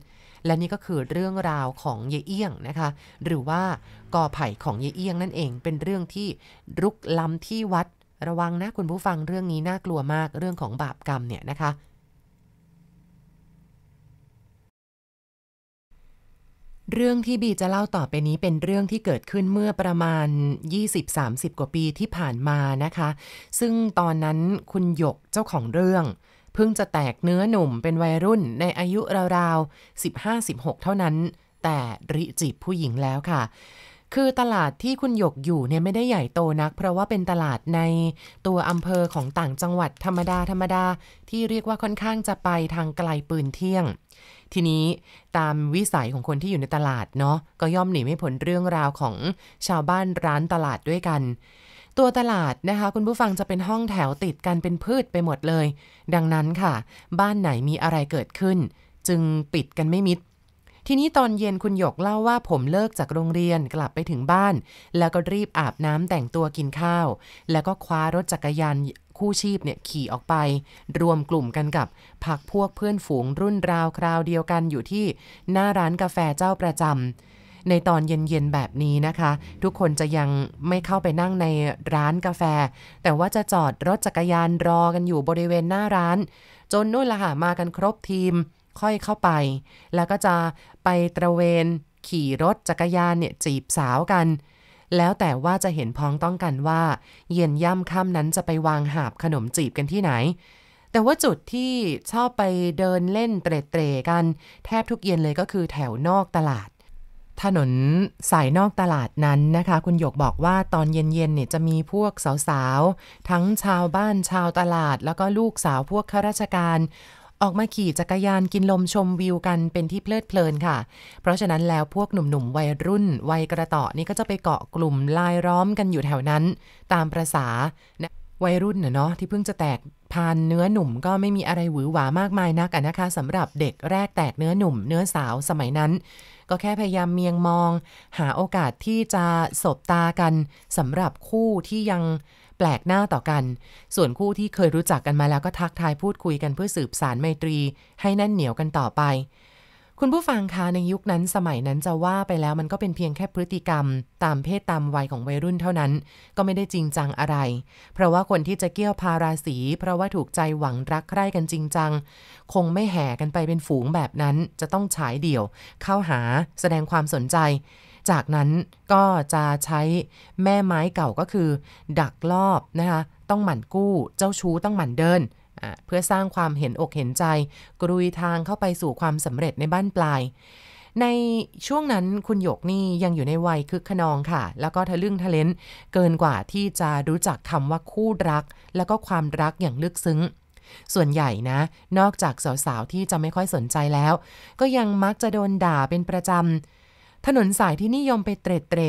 และนี่ก็คือเรื่องราวของเยเอียงนะคะหรือว่ากอไผ่ของเยเอียงนั่นเองเป็นเรื่องที่รุกล้ำที่วัดระวังนะคุณผู้ฟังเรื่องนี้น่ากลัวมากเรื่องของบาปกรรมเนี่ยนะคะ เรื่องที่บีจะเล่าต่อไปนี้เป็นเรื่องที่เกิดขึ้นเมื่อประมาณ 20-30 กว่าปีที่ผ่านมานะคะ ซึ่งตอนนั้นคุณหยกเจ้าของเรื่องเพิ่งจะแตกเนื้อหนุ่มเป็นวัยรุ่นในอายุราวๆ 15-16 เท่านั้น แต่ริจีบผู้หญิงแล้วค่ะ คือตลาดที่คุณหยกอยู่เนี่ยไม่ได้ใหญ่โตนัก เพราะว่าเป็นตลาดในตัวอำเภอของต่างจังหวัดธรรมดาธรรมดาที่เรียกว่าค่อนข้างจะไปทางไกลปืนเที่ยง ทีนี้ตามวิสัยของคนที่อยู่ในตลาดเนาะก็ย่อมหนีไม่พ้นเรื่องราวของชาวบ้านร้านตลาดด้วยกันตัวตลาดนะคะ คุณผู้ฟังจะเป็นห้องแถวติดกันเป็นพืชไปหมดเลย ดังนั้นค่ะ บ้านไหนมีอะไรเกิดขึ้น จึงปิดกันไม่มิด ทีนี้ตอนเย็นคุณหยกเล่าว่าผมเลิกจากโรงเรียนกลับไปถึงบ้าน แล้วก็รีบอาบน้ำแต่งตัวกินข้าว แล้วก็คว้ารถจักรยานคู่ชีพเนี่ยขี่ออกไป รวมกลุ่มกันกับพักพวกเพื่อนฝูงรุ่นราวคราวเดียวกันอยู่ที่หน้าร้านกาแฟเจ้าประจำในตอนเย็นๆ แบบนี้นะคะ ทุกคนจะยังไม่เข้าไปนั่งในร้านกาแฟ แต่ว่าจะจอดรถจักรยานรอกันอยู่บริเวณหน้าร้าน จนนู่นละหามากันครบทีมค่อยเข้าไป แล้วก็จะไปตระเวนขี่รถจักรยานเนี่ยจีบสาวกัน แล้วแต่ว่าจะเห็นพ้องต้องกันว่า เย็นย่ำค่ำนั้นจะไปวางหาบขนมจีบกันที่ไหน แต่ว่าจุดที่ชอบไปเดินเล่นเตร่ๆกัน แทบทุกเย็นเลยก็คือแถวนอกตลาดถนนสายนอกตลาดนั้นนะคะ คุณหยกบอกว่าตอนเย็นๆเนี่ยจะมีพวกสาวๆ ทั้งชาวบ้านชาวตลาด แล้วก็ลูกสาวพวกข้าราชการ ออกมาขี่จักรยานกินลมชมวิวกันเป็นที่เพลิดเพลินค่ะ เพราะฉะนั้นแล้วพวกหนุ่มๆวัยรุ่นวัยกระต่อนี่ก็จะไปเกาะกลุ่มลายล้อมกันอยู่แถวนั้น ตามประษานะวัยรุ่นเนาะที่เพิ่งจะแตกพานเนื้อหนุ่มก็ไม่มีอะไรหวือหวามากมายนักนะคะสำหรับเด็กแรกแตกเนื้อหนุ่ม เนื้อสาวสมัยนั้น ก็แค่พยายามเมียงมองหาโอกาสที่จะสบตากันสำหรับคู่ที่ยังแปลกหน้าต่อกัน ส่วนคู่ที่เคยรู้จักกันมาแล้วก็ทักทายพูดคุยกันเพื่อสืบสารไมตรี ให้แน่นเหนียวกันต่อไปคุณผู้ฟังคะในยุคนั้นสมัยนั้นจะว่าไปแล้วมันก็เป็นเพียงแค่พฤติกรรม ตามเพศตามวัยของวัยรุ่นเท่านั้น ก็ไม่ได้จริงจังอะไร เพราะว่าคนที่จะเกี่ยวพาราศี เพราะว่าถูกใจหวังรักใคร่กันจริงจังคงไม่แห่กันไปเป็นฝูงแบบนั้น จะต้องฉายเดี่ยวเข้าหาแสดงความสนใจ จากนั้นก็จะใช้แม่ไม้เก่าก็คือ ดักลอบนะคะต้องหมั่นกู้ เจ้าชู้ต้องหมั่นเดินเพื่อสร้างความเห็นอกเห็นใจ กรุยทางเข้าไปสู่ความสำเร็จในบ้านปลาย ในช่วงนั้นคุณหยกนี่ยังอยู่ในวัยคึกขนองค่ะ แล้วก็ทะลึ่งทะเลนเกินกว่าที่จะรู้จักคำว่าคู่รัก แล้วก็ความรักอย่างลึกซึ้ง ส่วนใหญ่นะ นอกจากสาวๆที่จะไม่ค่อยสนใจแล้ว ก็ยังมักจะโดนด่าเป็นประจำ ถนนสายที่นิยมไปเตร่เตร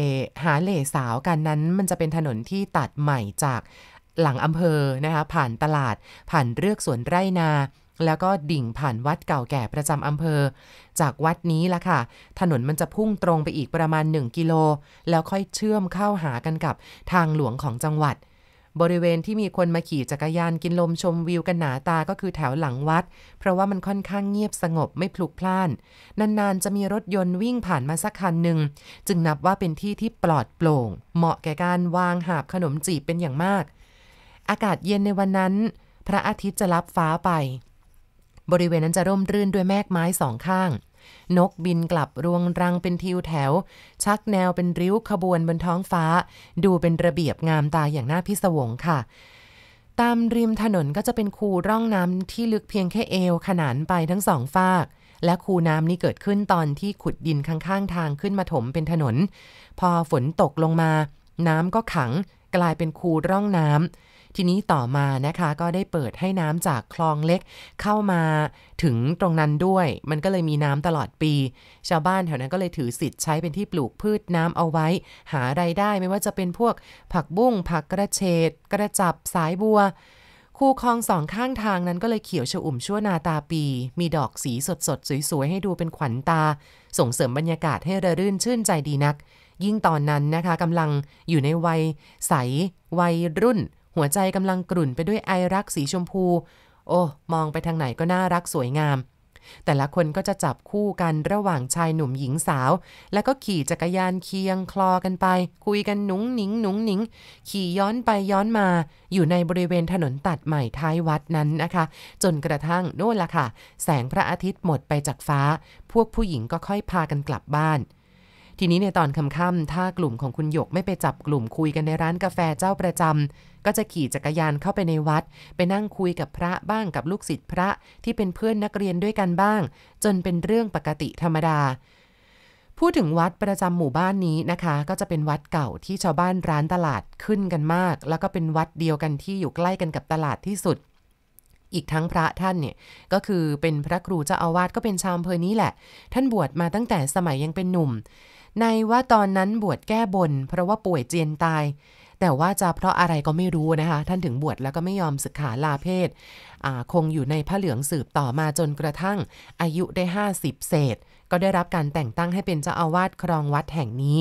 หาเหล่สาวกันนั้น มันจะเป็นถนนที่ตัดใหม่จากหลังอำเภอ นะคะผ่านตลาด ผ่านเรือกสวนไร่นา แล้วก็ดิ่งผ่านวัดเก่าแก่ประจำอำเภอ จากวัดนี้ละค่ะ ถนนมันจะพุ่งตรงไปอีกประมาณ1กิโล แล้วค่อยเชื่อมเข้าหากันกับทางหลวงของจังหวัด บริเวณที่มีคนมาขี่จักรยานกินลมชมวิวกันหนาตา ก็คือแถวหลังวัด เพราะว่ามันค่อนข้างเงียบสงบไม่พลุกพล่าน นานๆจะมีรถยนต์วิ่งผ่านมาสักคันหนึ่ง จึงนับว่าเป็นที่ที่ปลอดโปร่ง เหมาะแก่การวางหาบขนมจีบเป็นอย่างมากอากาศเย็นในวันนั้น พระอาทิตย์จะลับฟ้าไป บริเวณนั้นจะร่มรื่นด้วยแมกไม้สองข้าง นกบินกลับรวงรังเป็นทิวแถว ชักแนวเป็นริ้วขบวนบนท้องฟ้า ดูเป็นระเบียบงามตาอย่างน่าพิศวงค่ะ ตามริมถนนก็จะเป็นคูร่องน้ำที่ลึกเพียงแค่เอวขนานไปทั้งสองฝาก และคูน้ำนี้เกิดขึ้นตอนที่ขุดดินข้างๆ ทางขึ้นมาถมเป็นถนน พอฝนตกลงมา น้ำก็ขัง กลายเป็นคูร่องน้ำทีนี้ต่อมานะคะก็ได้เปิดให้น้ำจากคลองเล็ก เข้ามาถึงตรงนั้นด้วย มันก็เลยมีน้ำตลอดปี ชาวบ้านแถวนั้นก็เลยถือสิทธิ์ใช้เป็นที่ปลูกพืชน้ำเอาไว้ หาไรายได้ไม่ว่าจะเป็นพวกผักบุ้งผักกระเฉดกระจับ สายบัว คูคลองสองข้างทางนั้นก็เลยเขียวชอุ่มชั่วนาตาปี มีดอกสีสดสดสวยๆ ให้ดูเป็นขวัญตา ส่งเสริมบรรยากาศให้ระรื่นชื่นใจดีนัก ยิ่งตอนนั้นนะคะกำลังอยู่ในวัยใสวัยรุ่นหัวใจกำลังกลุ่นไปด้วยไอรักสีชมพู โอ้ มองไปทางไหนก็น่ารักสวยงาม แต่ละคนก็จะจับคู่กันระหว่างชายหนุ่มหญิงสาว แล้วก็ขี่จักรยานเคียงคลอกันไป คุยกันหนุงหนิงหนุงหนิง ขี่ย้อนไปย้อนมา อยู่ในบริเวณถนนตัดใหม่ท้ายวัดนั้นนะคะ จนกระทั่งโน่นละค่ะ แสงพระอาทิตย์หมดไปจากฟ้า พวกผู้หญิงก็ค่อยพากันกลับบ้านทีนี้ในตอนค่ำๆถ้ากลุ่มของคุณหยกไม่ไปจับกลุ่มคุยกันในร้านกาแฟเจ้าประจำ ก็จะขี่จักรยานเข้าไปในวัดไปนั่งคุยกับพระบ้างกับลูกศิษย์พระที่เป็นเพื่อนนักเรียนด้วยกันบ้าง จนเป็นเรื่องปกติธรรมดา พูดถึงวัดประจำหมู่บ้านนี้นะคะ ก็จะเป็นวัดเก่าที่ชาวบ้านร้านตลาดขึ้นกันมาก แล้วก็เป็นวัดเดียวกันที่อยู่ใกล้กันกับตลาดที่สุด อีกทั้งพระท่านเนี่ยก็คือเป็นพระครูเจ้าอาวาสก็เป็นชาวอำเภอนี้แหละ ท่านบวชมาตั้งแต่สมัยยังเป็นหนุ่มในว่าตอนนั้นบวชแก้บนเพราะว่าป่วยเจียนตาย แต่ว่าจะเพราะอะไรก็ไม่รู้นะคะ ท่านถึงบวชแล้วก็ไม่ยอมศึกขาลาเพศคงอยู่ในพระเหลืองสืบต่อมาจนกระทั่งอายุได้ 50 เศษ ก็ได้รับการแต่งตั้งให้เป็นเจ้าอาวาสครองวัดแห่งนี้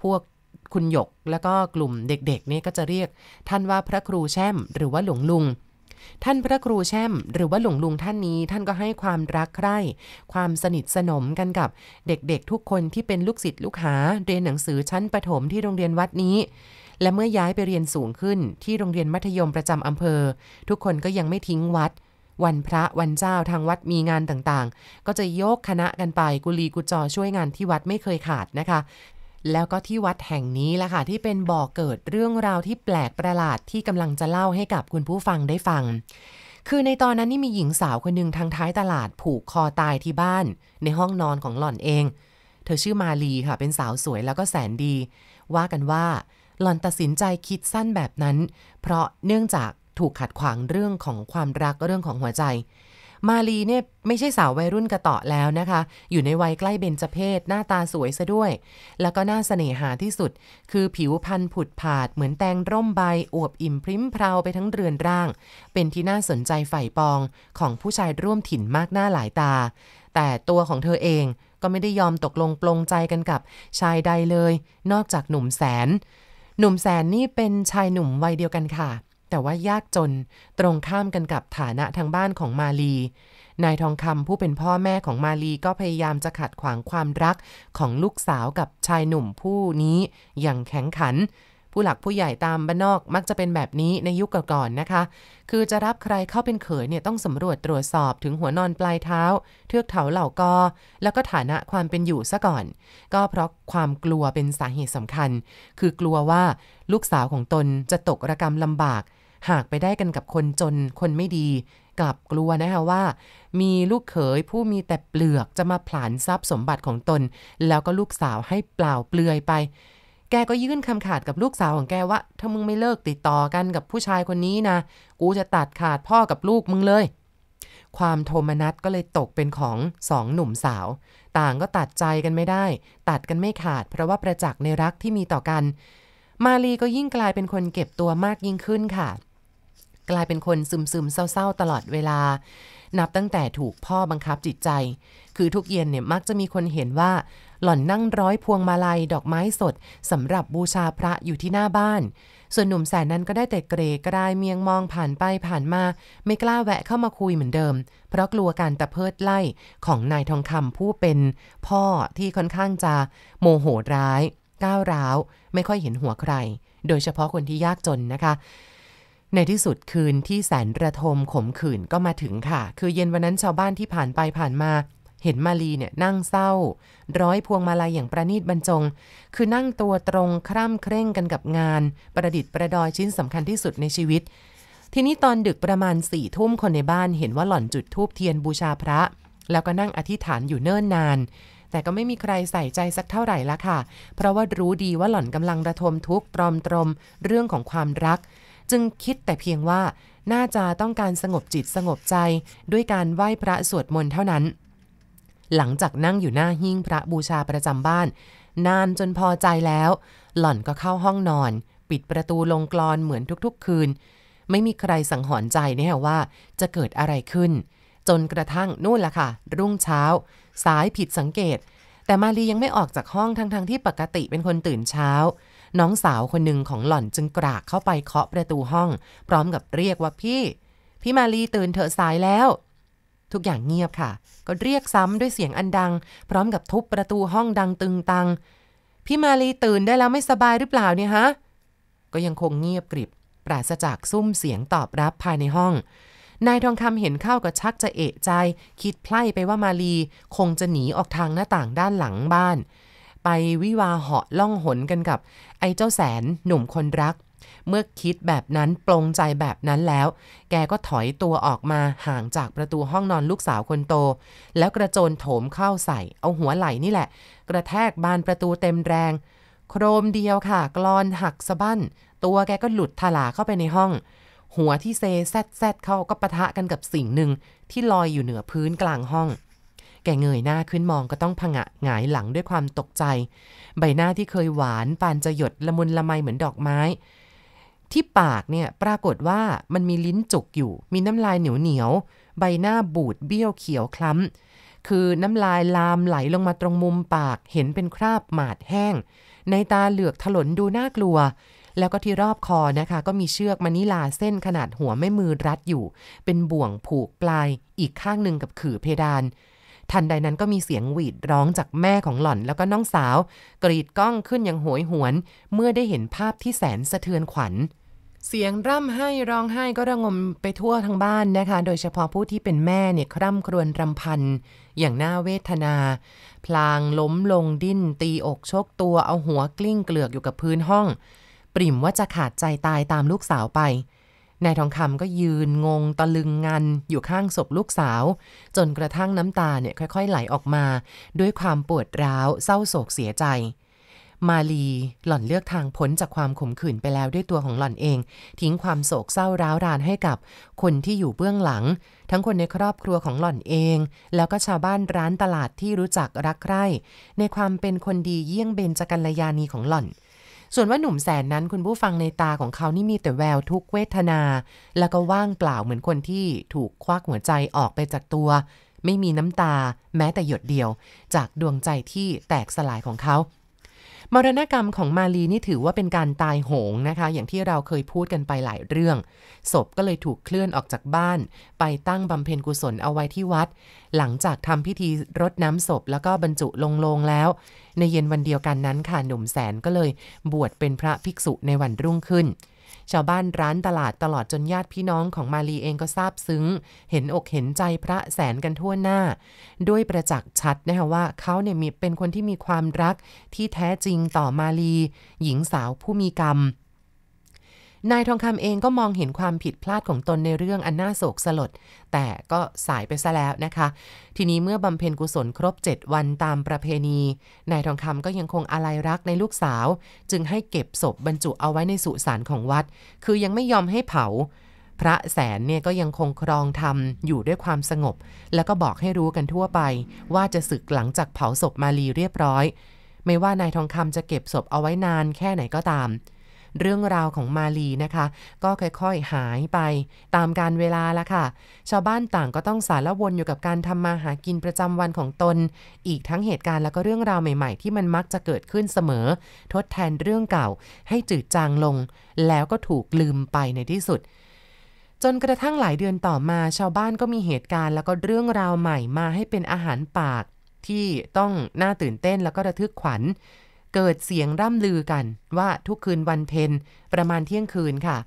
พวกคุณหยกแล้วก็กลุ่มเด็กๆนี่ก็จะเรียกท่านว่าพระครูแช่มหรือว่าหลวงลุงท่านพระครูแช่ม หรือว่าหลวงลุงท่านนี้ท่านก็ให้ความรักใคร่ความสนิทสนมกันกับเด็กๆทุกคนที่เป็นลูกศิษย์ลูกหาเรียนหนังสือชั้นประถมที่โรงเรียนวัดนี้ และเมื่อย้ายไปเรียนสูงขึ้นที่โรงเรียนมัธยมประจำอำเภอ ทุกคนก็ยังไม่ทิ้งวัดวันพระวันเจ้าทางวัดมีงานต่างๆ ก็จะยกคณะกันไปกุลีกุจอช่วยงานที่วัดไม่เคยขาดนะคะแล้วก็ที่วัดแห่งนี้ละค่ะที่เป็นบ่อเกิดเรื่องราวที่แปลกประหลาดที่กำลังจะเล่าให้กับคุณผู้ฟังได้ฟัง คือในตอนนั้นนี่มีหญิงสาวคนหนึ่งทางท้ายตลาดผูกคอตายที่บ้านในห้องนอนของหล่อนเอง เธอชื่อมาลีค่ะเป็นสาวสวยแล้วก็แสนดี ว่ากันว่า หล่อนตัดสินใจคิดสั้นแบบนั้น เพราะเนื่องจากถูกขัดขวางเรื่องของความรักเรื่องของหัวใจมาลีเนี่ยไม่ใช่สาววัยรุ่นกระต่อแล้วนะคะ อยู่ในวัยใกล้เบญจเพศหน้าตาสวยซะด้วย แล้วก็น่าเสน่หาที่สุด คือผิวพรรณผุดผาด เหมือนแตงร่มใบอวบอิ่มพริ้มพราวไปทั้งเรือนร่าง เป็นที่น่าสนใจใฝ่ปองของผู้ชายร่วมถิ่นมากหน้าหลายตา แต่ตัวของเธอเองก็ไม่ได้ยอมตกลงปลงใจกันกับชายใดเลย นอกจากหนุ่มแสน หนุ่มแสนนี่เป็นชายหนุ่มวัยเดียวกันค่ะแต่ว่ายากจนตรงข้ามกันกับฐานะทางบ้านของมาลี นายทองคำผู้เป็นพ่อแม่ของมาลีก็พยายามจะขัดขวางความรักของลูกสาวกับชายหนุ่มผู้นี้ อย่างแข็งขัน ผู้หลักผู้ใหญ่ตามบ้านนอกมักจะเป็นแบบนี้ในยุคก่อนๆนะคะ คือจะรับใครเข้าเป็นเขยเนี่ยต้องสำรวจตรวจสอบถึงหัวนอนปลายเท้าเทือกเถาเหล่ากอแล้วก็ฐานะความเป็นอยู่ซะก่อน ก็เพราะความกลัวเป็นสาเหตุสำคัญ คือกลัวว่าลูกสาวของตนจะตกระกรรมลำบากหากไปได้กันกับคนจนคนไม่ดีกลับกลัวนะคะว่า มีลูกเขยผู้มีแต่เปลือกจะมาผลาญทรัพย์สมบัติของตน แล้วก็ลูกสาวให้เปล่าเปลือยไป แกก็ยื่นคำขาดกับลูกสาวของแกว่าถ้ามึงไม่เลิกติดต่อกันกับผู้ชายคนนี้นะ กูจะตัดขาดพ่อกับลูกมึงเลย ความโทมนัสก็เลยตกเป็นของสองหนุ่มสาว ต่างก็ตัดใจกันไม่ได้ ตัดกันไม่ขาด เพราะว่าประจักษ์ในรักที่มีต่อกัน มาลีก็ยิ่งกลายเป็นคนเก็บตัวมากยิ่งขึ้นค่ะกลายเป็นคนซึมซึมเศร้า ๆ ตลอดเวลานับตั้งแต่ถูกพ่อบังคับจิตใจ คือทุกเย็นเนี่ยมักจะมีคนเห็นว่าหล่อนนั่งร้อยพวงมาลัยดอกไม้สดสำหรับบูชาพระอยู่ที่หน้าบ้าน ส่วนหนุ่มแสนนั้นก็ได้แต่เกรกระไดเมียงมองผ่านไปผ่านมา ไม่กล้าแวะเข้ามาคุยเหมือนเดิม เพราะกลัวการตะเพิดไล่ของนายทองคำผู้เป็น พ่อที่ค่อนข้างจะ โมโหร้าย ก้าวร้าวไม่ค่อยเห็นหัวใคร โดยเฉพาะคนที่ยากจนนะคะในที่สุดคืนที่แสน ระทมขมขื่นก็มาถึงค่ะ คือเย็นวันนั้นชาวบ้านที่ผ่านไปผ่านมา เห็นมาลีเนี่ยนั่งเศร้า ร้อยพวงมาลัยอย่างประณีตบรรจง คือนั่งตัวตรง คร่ำเคร่งกันกับงาน ประดิษฐ์ประดอย ชิ้นสำคัญที่สุดในชีวิต ทีนี้ตอนดึกประมาณสี่ทุ่มคนในบ้าน เห็นว่าหล่อนจุดธูปเทียนบูชาพระ แล้วก็นั่งอธิษฐานอยู่เนิ่นนาน แต่ก็ไม่มีใครใส่ใจสักเท่าไหร่ละค่ะ เพราะว่ารู้ดีว่าหล่อนกำลังระทมทุกข์ตรอมตรม เรื่องของความรักจึงคิดแต่เพียงว่า น่าจะต้องการสงบจิตสงบใจด้วยการไหว้พระสวดมนต์เท่านั้น หลังจากนั่งอยู่หน้าหิ้งพระบูชาประจำบ้าน นานจนพอใจแล้ว หล่อนก็เข้าห้องนอน ปิดประตูลงกรอนเหมือนทุกๆ คืน ไม่มีใครสังหอนใจแน่ว่าจะเกิดอะไรขึ้น จนกระทั่งนู่นละค่ะรุ่งเช้าสายผิดสังเกต แต่มาลียังไม่ออกจากห้องทั้งๆทที่ปกติเป็นคนตื่นเช้าน้องสาวคนหนึ่งของหล่อนจึงกรากเข้าไปเคาะประตูห้อง พร้อมกับเรียกว่าพี่ พี่มาลีตื่นเถอะสายแล้ว ทุกอย่างเงียบค่ะ ก็เรียกซ้ำด้วยเสียงอันดัง พร้อมกับทุบประตูห้องดังตึงตังพี่มาลีตื่นได้แล้วไม่สบายหรือเปล่าเนี่ยฮะก็ยังคงเงียบกริบ ปราศจากซุ่มเสียงตอบรับภายในห้อง นายทองคำเห็นเข้าก็ชักจะเอะใจ คิดไพล่ไปว่ามาลีคงจะหนีออกทางหน้าต่างด้านหลังบ้านไปวิวาเหาะล่อง หนกันกับ ไอ้เจ้าแสนหนุ่มคนรัก เมื่อคิดแบบนั้นปรงใจแบบนั้นแล้ว แก ก็ถอยตัวออกมาห่างจากประตูห้องนอนลูกสาวคนโต แล้วกระโจนโถมเข้าใส่ เอาหัวไหล่นี่แหละ กระแทกบานประตูเต็มแรง โครมเดียวค่ะกรอนหักสะบั้นตัวแกก็หลุดทลาเข้าไปในห้อง หัวที่เซแซดแซดเข้าก็ปะทะกันกับสิ่งหนึ่ง ที่ลอยอยู่เหนือพื้นกลางห้องแกเงยหน้าขึ้นมองก็ต้องผงะหงายหลังด้วยความตกใจ ใบหน้าที่เคยหวานปานจะหยดละมุนละไมเหมือนดอกไม้ ที่ปากเนี่ยปรากฏว่ามันมีลิ้นจุกอยู่ มีน้ำลายเหนียวเหนียวใบหน้าบูดเบี้ยวเขียวคล้ำ คือน้ำลายลามไหลลงมาตรงมุมปากเห็นเป็นคราบหมาดแห้ง ในตาเหลือกถลนดูน่ากลัว แล้วก็ที่รอบคอนะคะก็มีเชือกมานิลาเส้นขนาดหัวไม่มือรัดอยู่ เป็นบ่วงผูกปลาย อีกข้างหนึ่งกับขื่อเพดานทันใดนั้นก็มีเสียงหวีดร้องจากแม่ของหล่อนแล้วก็น้องสาวกรีดก้องขึ้นอย่างโหยหวนเมื่อได้เห็นภาพที่แสนสะเทือนขวัญ เสียงร่ำไห้ร้องไห้ก็ระงมไปทั่วทั้งบ้านนะคะโดยเฉพาะผู้ที่เป็นแม่เนี่ยคร่ำครวญรำพันอย่างน่าเวทนาพลางล้มลงดิ้นตีอกชกตัวเอาหัวกลิ้งเกลือกอยู่กับพื้นห้อง ปริ่มว่าจะขาดใจตายตามลูกสาวไปนายทองคำก็ยืน งงตะลึงงันอยู่ข้างศพลูกสาว จนกระทั่งน้ำตาเนี่ยค่อยๆไหลออกมา ด้วยความปวดร้าวเศร้าโศกเสียใจ มาลีหล่อนเลือกทางพ้นจากความขมขื่นไปแล้วด้วยตัวของหล่อนเอง ทิ้งความโศกเศร้าร้าวรานให้กับคนที่อยู่เบื้องหลัง ทั้งคนในครอบครัวของหล่อนเอง แล้วก็ชาวบ้านร้านตลาดที่รู้จักรักใคร่ในความเป็นคนดีเยี่ยงเบญจกัลยาณีของหล่อนส่วนว่าหนุ่มแสนนั้นคุณผู้ฟังในตาของเขานี่มีแต่แววทุกเวทนา แล้วก็ว่างเปล่าเหมือนคนที่ถูกควักหัวใจออกไปจากตัว ไม่มีน้ำตาแม้แต่หยดเดียว จากดวงใจที่แตกสลายของเขามรณกรรมของมาลีนี่ถือว่าเป็นการตายโหงนะคะ อย่างที่เราเคยพูดกันไปหลายเรื่อง ศพก็เลยถูกเคลื่อนออกจากบ้าน ไปตั้งบำเพ็ญกุศลเอาไว้ที่วัด หลังจากทำพิธีรดน้ำศพแล้วก็บรรจุลงโลงแล้ว ในเย็นวันเดียวกันนั้นค่ะหนุ่มแสนก็เลยบวชเป็นพระภิกษุในวันรุ่งขึ้นชาวบ้านร้านตลาดตลอดจนญาติพี่น้องของมาลีเองก็ซาบซึ้ง เห็นอกเห็นใจพระแสนกันทั่วหน้า ด้วยประจักษ์ชัดนะคะว่าเขาเนี่ยมีเป็นคนที่มีความรัก ที่แท้จริงต่อมาลี หญิงสาวผู้มีกรรมนายทองคำเองก็มองเห็นความผิดพลาดของตนในเรื่องอันน่าโศกสลด แต่ก็สายไปซะแล้วนะคะ ทีนี้เมื่อบำเพ็ญกุศลครบ7วันตามประเพณี นายทองคำก็ยังคงอาลัยรักในลูกสาว จึงให้เก็บศพบรรจุเอาไว้ในสุสานของวัด คือยังไม่ยอมให้เผา พระแสนเนี่ยก็ยังคงครองธรรมอยู่ด้วยความสงบ แล้วก็บอกให้รู้กันทั่วไป ว่าจะศึกหลังจากเผาศพมาลีเรียบร้อย ไม่ว่านายทองคำจะเก็บศพเอาไว้นานแค่ไหนก็ตามเรื่องราวของมาลีนะคะก็ค่อยๆ หายไป ตามการเวลาละค่ะ ชาวบ้านต่างก็ต้องสารวนอยู่กับการทำมาหากินประจำวันของตน อีกทั้งเหตุการณ์แล้วก็เรื่องราวใหม่ๆ ที่มันมักจะเกิดขึ้นเสมอ ทดแทนเรื่องเก่าให้จืดจางลงแล้วก็ถูกลืมไปในที่สุด จนกระทั่งหลายเดือนต่อมา ชาวบ้านก็มีเหตุการณ์แล้วก็เรื่องราวใหม่มาให้เป็นอาหารปากที่ต้องน่าตื่นเต้นแล้วก็ระทึกขวัญเกิดเสียงร่ำลือกันว่าทุกคืนวันเพ็ญประมาณเที่ยงคืนค่ะ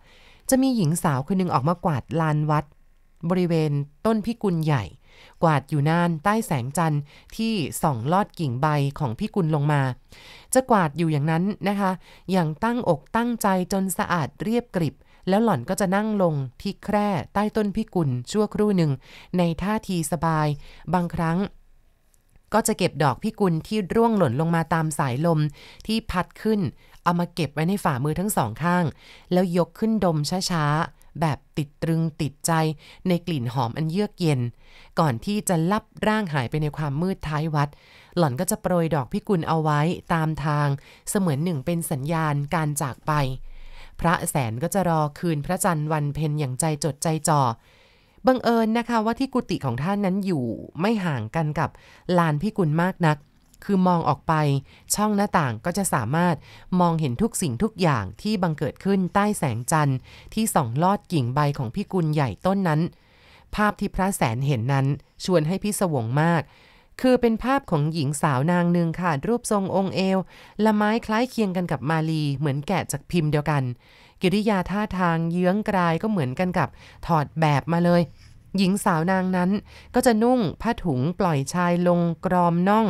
จะมีหญิงสาวคนหนึ่งออกมากวาดลานวัด บริเวณต้นพิกุลใหญ่ กวาดอยู่นานใต้แสงจันทร์ที่ส่องลอดกิ่งใบของพิกุลลงมา จะกวาดอยู่อย่างนั้นนะคะ อย่างตั้งอกตั้งใจจนสะอาดเรียบกริบ แล้วหล่อนก็จะนั่งลงที่แคร่ใต้ต้นพิกุลชั่วครู่หนึ่งในท่าทีสบาย บางครั้งก็จะเก็บดอกพิกุลที่ร่วงหล่นลงมาตามสายลมที่พัดขึ้น เอามาเก็บไว้ในฝ่ามือทั้งสองข้าง แล้วยกขึ้นดมช้าๆ แบบติดตรึงติดใจ ในกลิ่นหอมอันเยือกเย็น ก่อนที่จะลับร่างหายไปในความมืดท้ายวัด หล่อนก็จะโปรยดอกพิกุลเอาไว้ตามทาง เสมือนหนึ่งเป็นสัญญาณการจากไป พระแสนก็จะรอคืนพระจันทร์วันเพ็ญอย่างใจจดใจจ่อบังเอิญนะคะว่าที่กุฏิของท่านนั้นอยู่ไม่ห่างกันกับลานพิกุลมากนัก คือมองออกไปช่องหน้าต่างก็จะสามารถมองเห็นทุกสิ่งทุกอย่างที่บังเกิดขึ้นใต้แสงจันทร์ที่ส่องลอดกิ่งใบของพิกุลใหญ่ต้นนั้น ภาพที่พระแสนเห็นนั้นชวนให้พิศวงมาก คือเป็นภาพของหญิงสาวนางหนึ่งค่ะรูปทรงองค์เอวละไม้คล้ายเคียงกันกับมาลีเหมือนแกะจากพิมพ์เดียวกันกิริยาท่าทางเยื้องกลายก็เหมือนกันกับถอดแบบมาเลย หญิงสาวนางนั้นก็จะนุ่งผ้าถุงปล่อยชายลงกรอมน่อง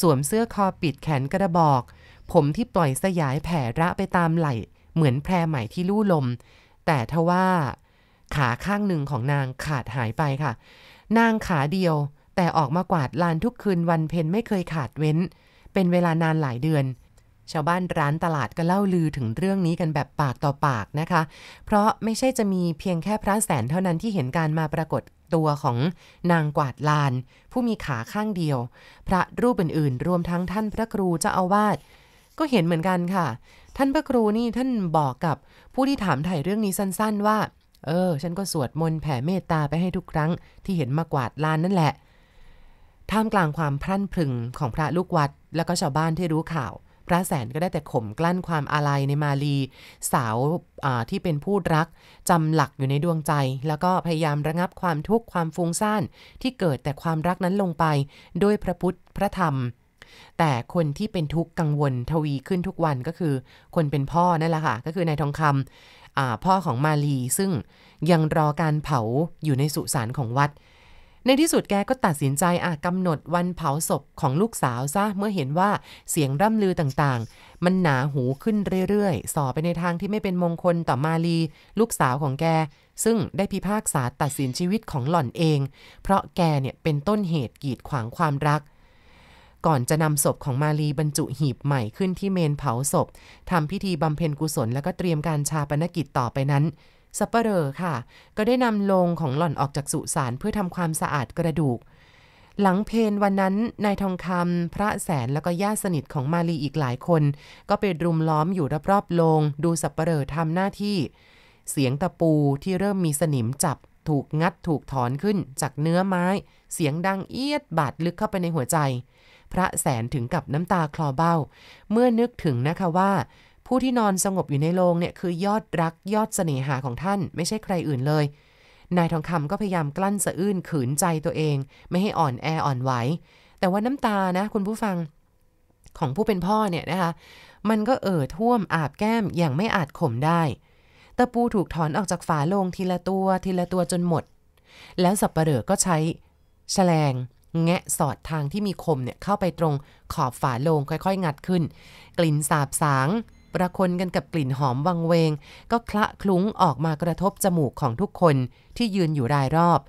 สวมเสื้อคอปิดแขนกระบอก ผมที่ปล่อยสยายแผ่ระไปตามไหลเหมือนแพรใหม่ที่ลู่ลม แต่ทว่าขาข้างหนึ่งของนางขาดหายไปค่ะ นางขาเดียว แต่ออกมากวาดลานทุกคืนวันเพ็ญไม่เคยขาดเว้น เป็นเวลานานหลายเดือนชาวบ้านร้านตลาดก็เล่าลือถึงเรื่องนี้กันแบบปากต่อปากนะคะ เพราะไม่ใช่จะมีเพียงแค่พระแสนเท่านั้นที่เห็นการมาปรากฏตัวของนางกวาดลาน ผู้มีขาข้างเดียว พระรูปอื่นๆรวมทั้งท่านพระครูเจ้าอาวาสก็เห็นเหมือนกันค่ะ ท่านพระครูนี่ท่านบอกกับผู้ที่ถามถ่ายเรื่องนี้สั้น ๆ ว่า เออ ฉันก็สวดมนต์แผ่เมตตาไปให้ทุกครั้งที่เห็นมากวาดลานนั่นแหละ ท่ามกลางความพรั่นพรึงของพระลูกวัด และก็ชาวบ้านที่รู้ข่าวพระแสนก็ได้แต่ข่มกลั้นความอาลัยในมาลีสาวที่เป็นผู้รักจำหลักอยู่ในดวงใจ แล้วก็พยายามระงับความทุกข์ความฟุ้งซ่านที่เกิดแต่ความรักนั้นลงไป ด้วยพระพุทธพระธรรม แต่คนที่เป็นทุกข์กังวลทวีขึ้นทุกวันก็คือคนเป็นพ่อนั่นแหละค่ะก็คือนายทองคำพ่อของมาลีซึ่งยังรอการเผาอยู่ในสุสานของวัดในที่สุดแกก็ตัดสินใจอ่ะกำหนดวันเผาศพของลูกสาวซะ เมื่อเห็นว่าเสียงร่ำลือต่างๆ มันหนาหูขึ้นเรื่อย ๆส่อไปในทางที่ไม่เป็นมงคลต่อมาลี ลูกสาวของแก ซึ่งได้พิพากษาตัดสินชีวิตของหล่อนเอง เพราะแกเนี่ยเป็นต้นเหตุกีดขวางความรัก ก่อนจะนำศพของมาลีบรรจุหีบใหม่ขึ้นที่เมนเผาศพทำพิธีบำเพ็ญกุศลแล้วก็เตรียมการชาปนกิจต่อไปนั้นสัปเหร่อค่ะ ก็ได้นำลงของหล่อนออกจากสุสานเพื่อทำความสะอาดกระดูก หลังเพนวันนั้นนายทองคำพระแสนแล้วก็ญาติสนิทของมาลีอีกหลายคน ก็ไปรุมล้อมอยู่รอบๆลง ดูสัปเหร่อทำหน้าที่ เสียงตะปูที่เริ่มมีสนิมจับ ถูกงัดถูกถอนขึ้น จากเนื้อไม้ เสียงดังเอียดบาดลึกเข้าไปในหัวใจ พระแสนถึงกับน้ำตาคลอเบ้า เมื่อนึกถึงนะคะว่าผู้ที่นอนสงบอยู่ในโรงเนี่ยคือยอดรักยอดเสน่หาของท่าน ไม่ใช่ใครอื่นเลย นายทองคำก็พยายามกลั้นสะอื้นขืนใจตัวเอง ไม่ให้อ่อนแออ่อนไหวแต่ว่าน้ำตานะ คุณผู้ฟัง ของผู้เป็นพ่อเนี่ยนะคะมันก็เอ่อท่วมอาบแก้มอย่างไม่อาจข่มได้ ตะปูถูกถอนออกจากฝาโลงทีละตัวทีละตัวจนหมด แล้วสับปะเดิ่ก็ใช้แฉลง แงะสอดทางที่มีคมเนี่ยเข้าไปตรงขอบฝาโลงค่อยๆงัดขึ้น กลิ่นสาบสางประคนกันกับกลิ่นหอมวังเวงก็คละคลุ้งออกมากระทบจมูกของทุกคนที่ยืนอยู่รายรอบ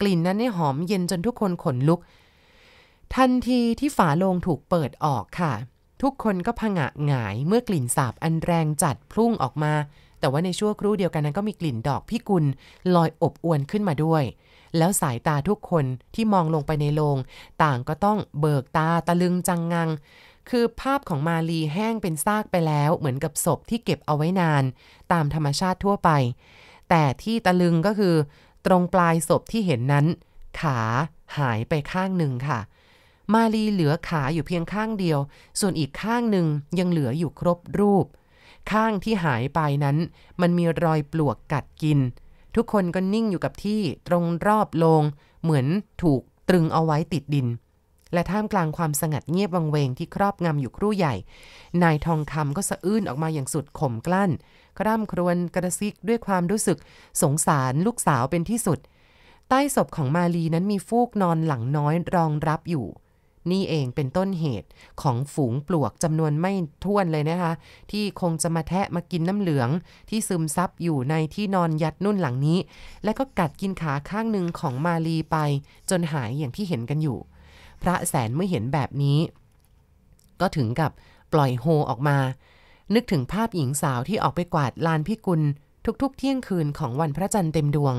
กลิ่นนั้นได้หอมเย็นจนทุกคนขนลุกทันทีที่ฝาโลงถูกเปิดออกค่ะ ทุกคนก็ผงะหงายเมื่อกลิ่นสาบอันแรงจัดพุ่งออกมา แต่ว่าในชั่วครู่เดียวกันนั้น ก็มีกลิ่นดอกพิกุลลอยอบอวนขึ้นมาด้วย แล้วสายตาทุกคนที่มองลงไปในโลง ต่างก็ต้องเบิกตาตะลึงจังงังคือภาพของมาลีแห้งเป็นซากไปแล้วเหมือนกับศพที่เก็บเอาไว้นาน ตามธรรมชาติทั่วไป แต่ที่ตะลึงก็คือ ตรงปลายศพที่เห็นนั้น ขาหายไปข้างหนึ่งค่ะ มาลีเหลือขาอยู่เพียงข้างเดียว ส่วนอีกข้างหนึ่งยังเหลืออยู่ครบรูป ข้างที่หายไปนั้น มันมีรอยปลวกกัดกิน ทุกคนก็นิ่งอยู่กับที่ตรงรอบโลง เหมือนถูกตรึงเอาไว้ติดดินและท่ามกลางความสงัดเงียบวังเวงที่ครอบงำอยู่ครู่ใหญ่ นายทองคำก็สะอื้นออกมาอย่างสุดขมกลั้นกร่ำครวญกระซิกด้วยความรู้สึก สงสารลูกสาวเป็นที่สุด ใต้ศพของมาลีนั้นมีฟูกนอนหลังน้อยรองรับอยู่ นี่เองเป็นต้นเหตุ ของฝูงปลวกจำนวนไม่ท้วนเลยนะคะ ที่คงจะมาแทะมากินน้ำเหลือง ที่ซึมซับอยู่ในที่นอนยัดนุ่นหลังนี้ และก็กัดกินขาข้างหนึ่งของมาลีไป จนหายอย่างที่เห็นกันอยู่พระแสนเมื่อเห็นแบบนี้ ก็ถึงกับ ปล่อยโฮออกมา นึกถึงภาพหญิงสาวที่ออกไปกวาดลานพิกุล ทุกๆ เที่ยงคืนของวันพระจันทร์เต็มดวง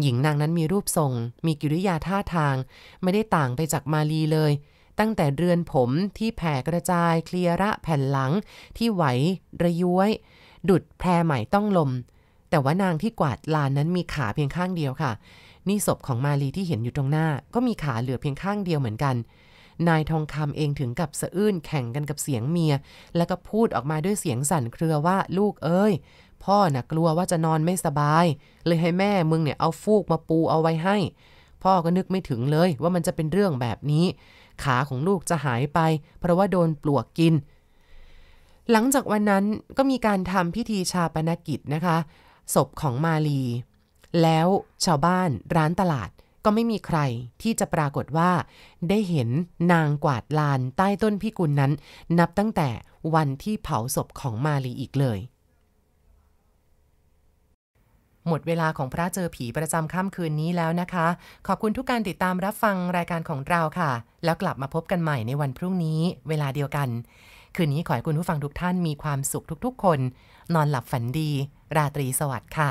หญิงนางนั้นมีรูปทรง มีกิริยาท่าทาง ไม่ได้ต่างไปจากมาลีเลย ตั้งแต่เรือนผมที่แผ่กระจาย เคลียระ แผ่นหลัง ที่ไหว ระย้วย ดุดแพรใหม่ต้องลม แต่ว่านางที่กวาดลานนั้นมีขาเพียงข้างเดียวค่ะนี่ศพของมาลีที่เห็นอยู่ตรงหน้า ก็มีขาเหลือเพียงข้างเดียวเหมือนกัน นายทองคำเองถึงกับสะอื้นแข่งกันกับเสียงเมีย แล้วก็พูดออกมาด้วยเสียงสั่นเครือว่าลูกเอ้ยพ่อนะ่ะกลัวว่าจะนอนไม่สบายเลยให้แม่มึงเนี่ยเอาฟูกมาปูเอาไว้ให้ พ่อก็นึกไม่ถึงเลยว่ามันจะเป็นเรื่องแบบนี้ ขาของลูกจะหายไป เพราะว่าโดนปลวกกิน หลังจากวันนั้นก็มีการทำพิธีชาปนกิจนะคะ ศพของมาลีแล้วชาวบ้านร้านตลาดก็ไม่มีใครที่จะปรากฏว่า ได้เห็นนางกวาดลานใต้ต้นพิกุลนั้น นับตั้งแต่วันที่เผาศพของมาลีอีกเลย หมดเวลาของพระเจอผีประจำค่ำคืนนี้แล้วนะคะ ขอบคุณทุกการติดตามรับฟังรายการของเราค่ะ แล้วกลับมาพบกันใหม่ในวันพรุ่งนี้ เวลาเดียวกัน คืนนี้ขอให้คุณผู้ฟังทุกท่าน มีความสุขทุกๆ คน นอนหลับฝันดี ราตรีสวัสดิ์ค่ะ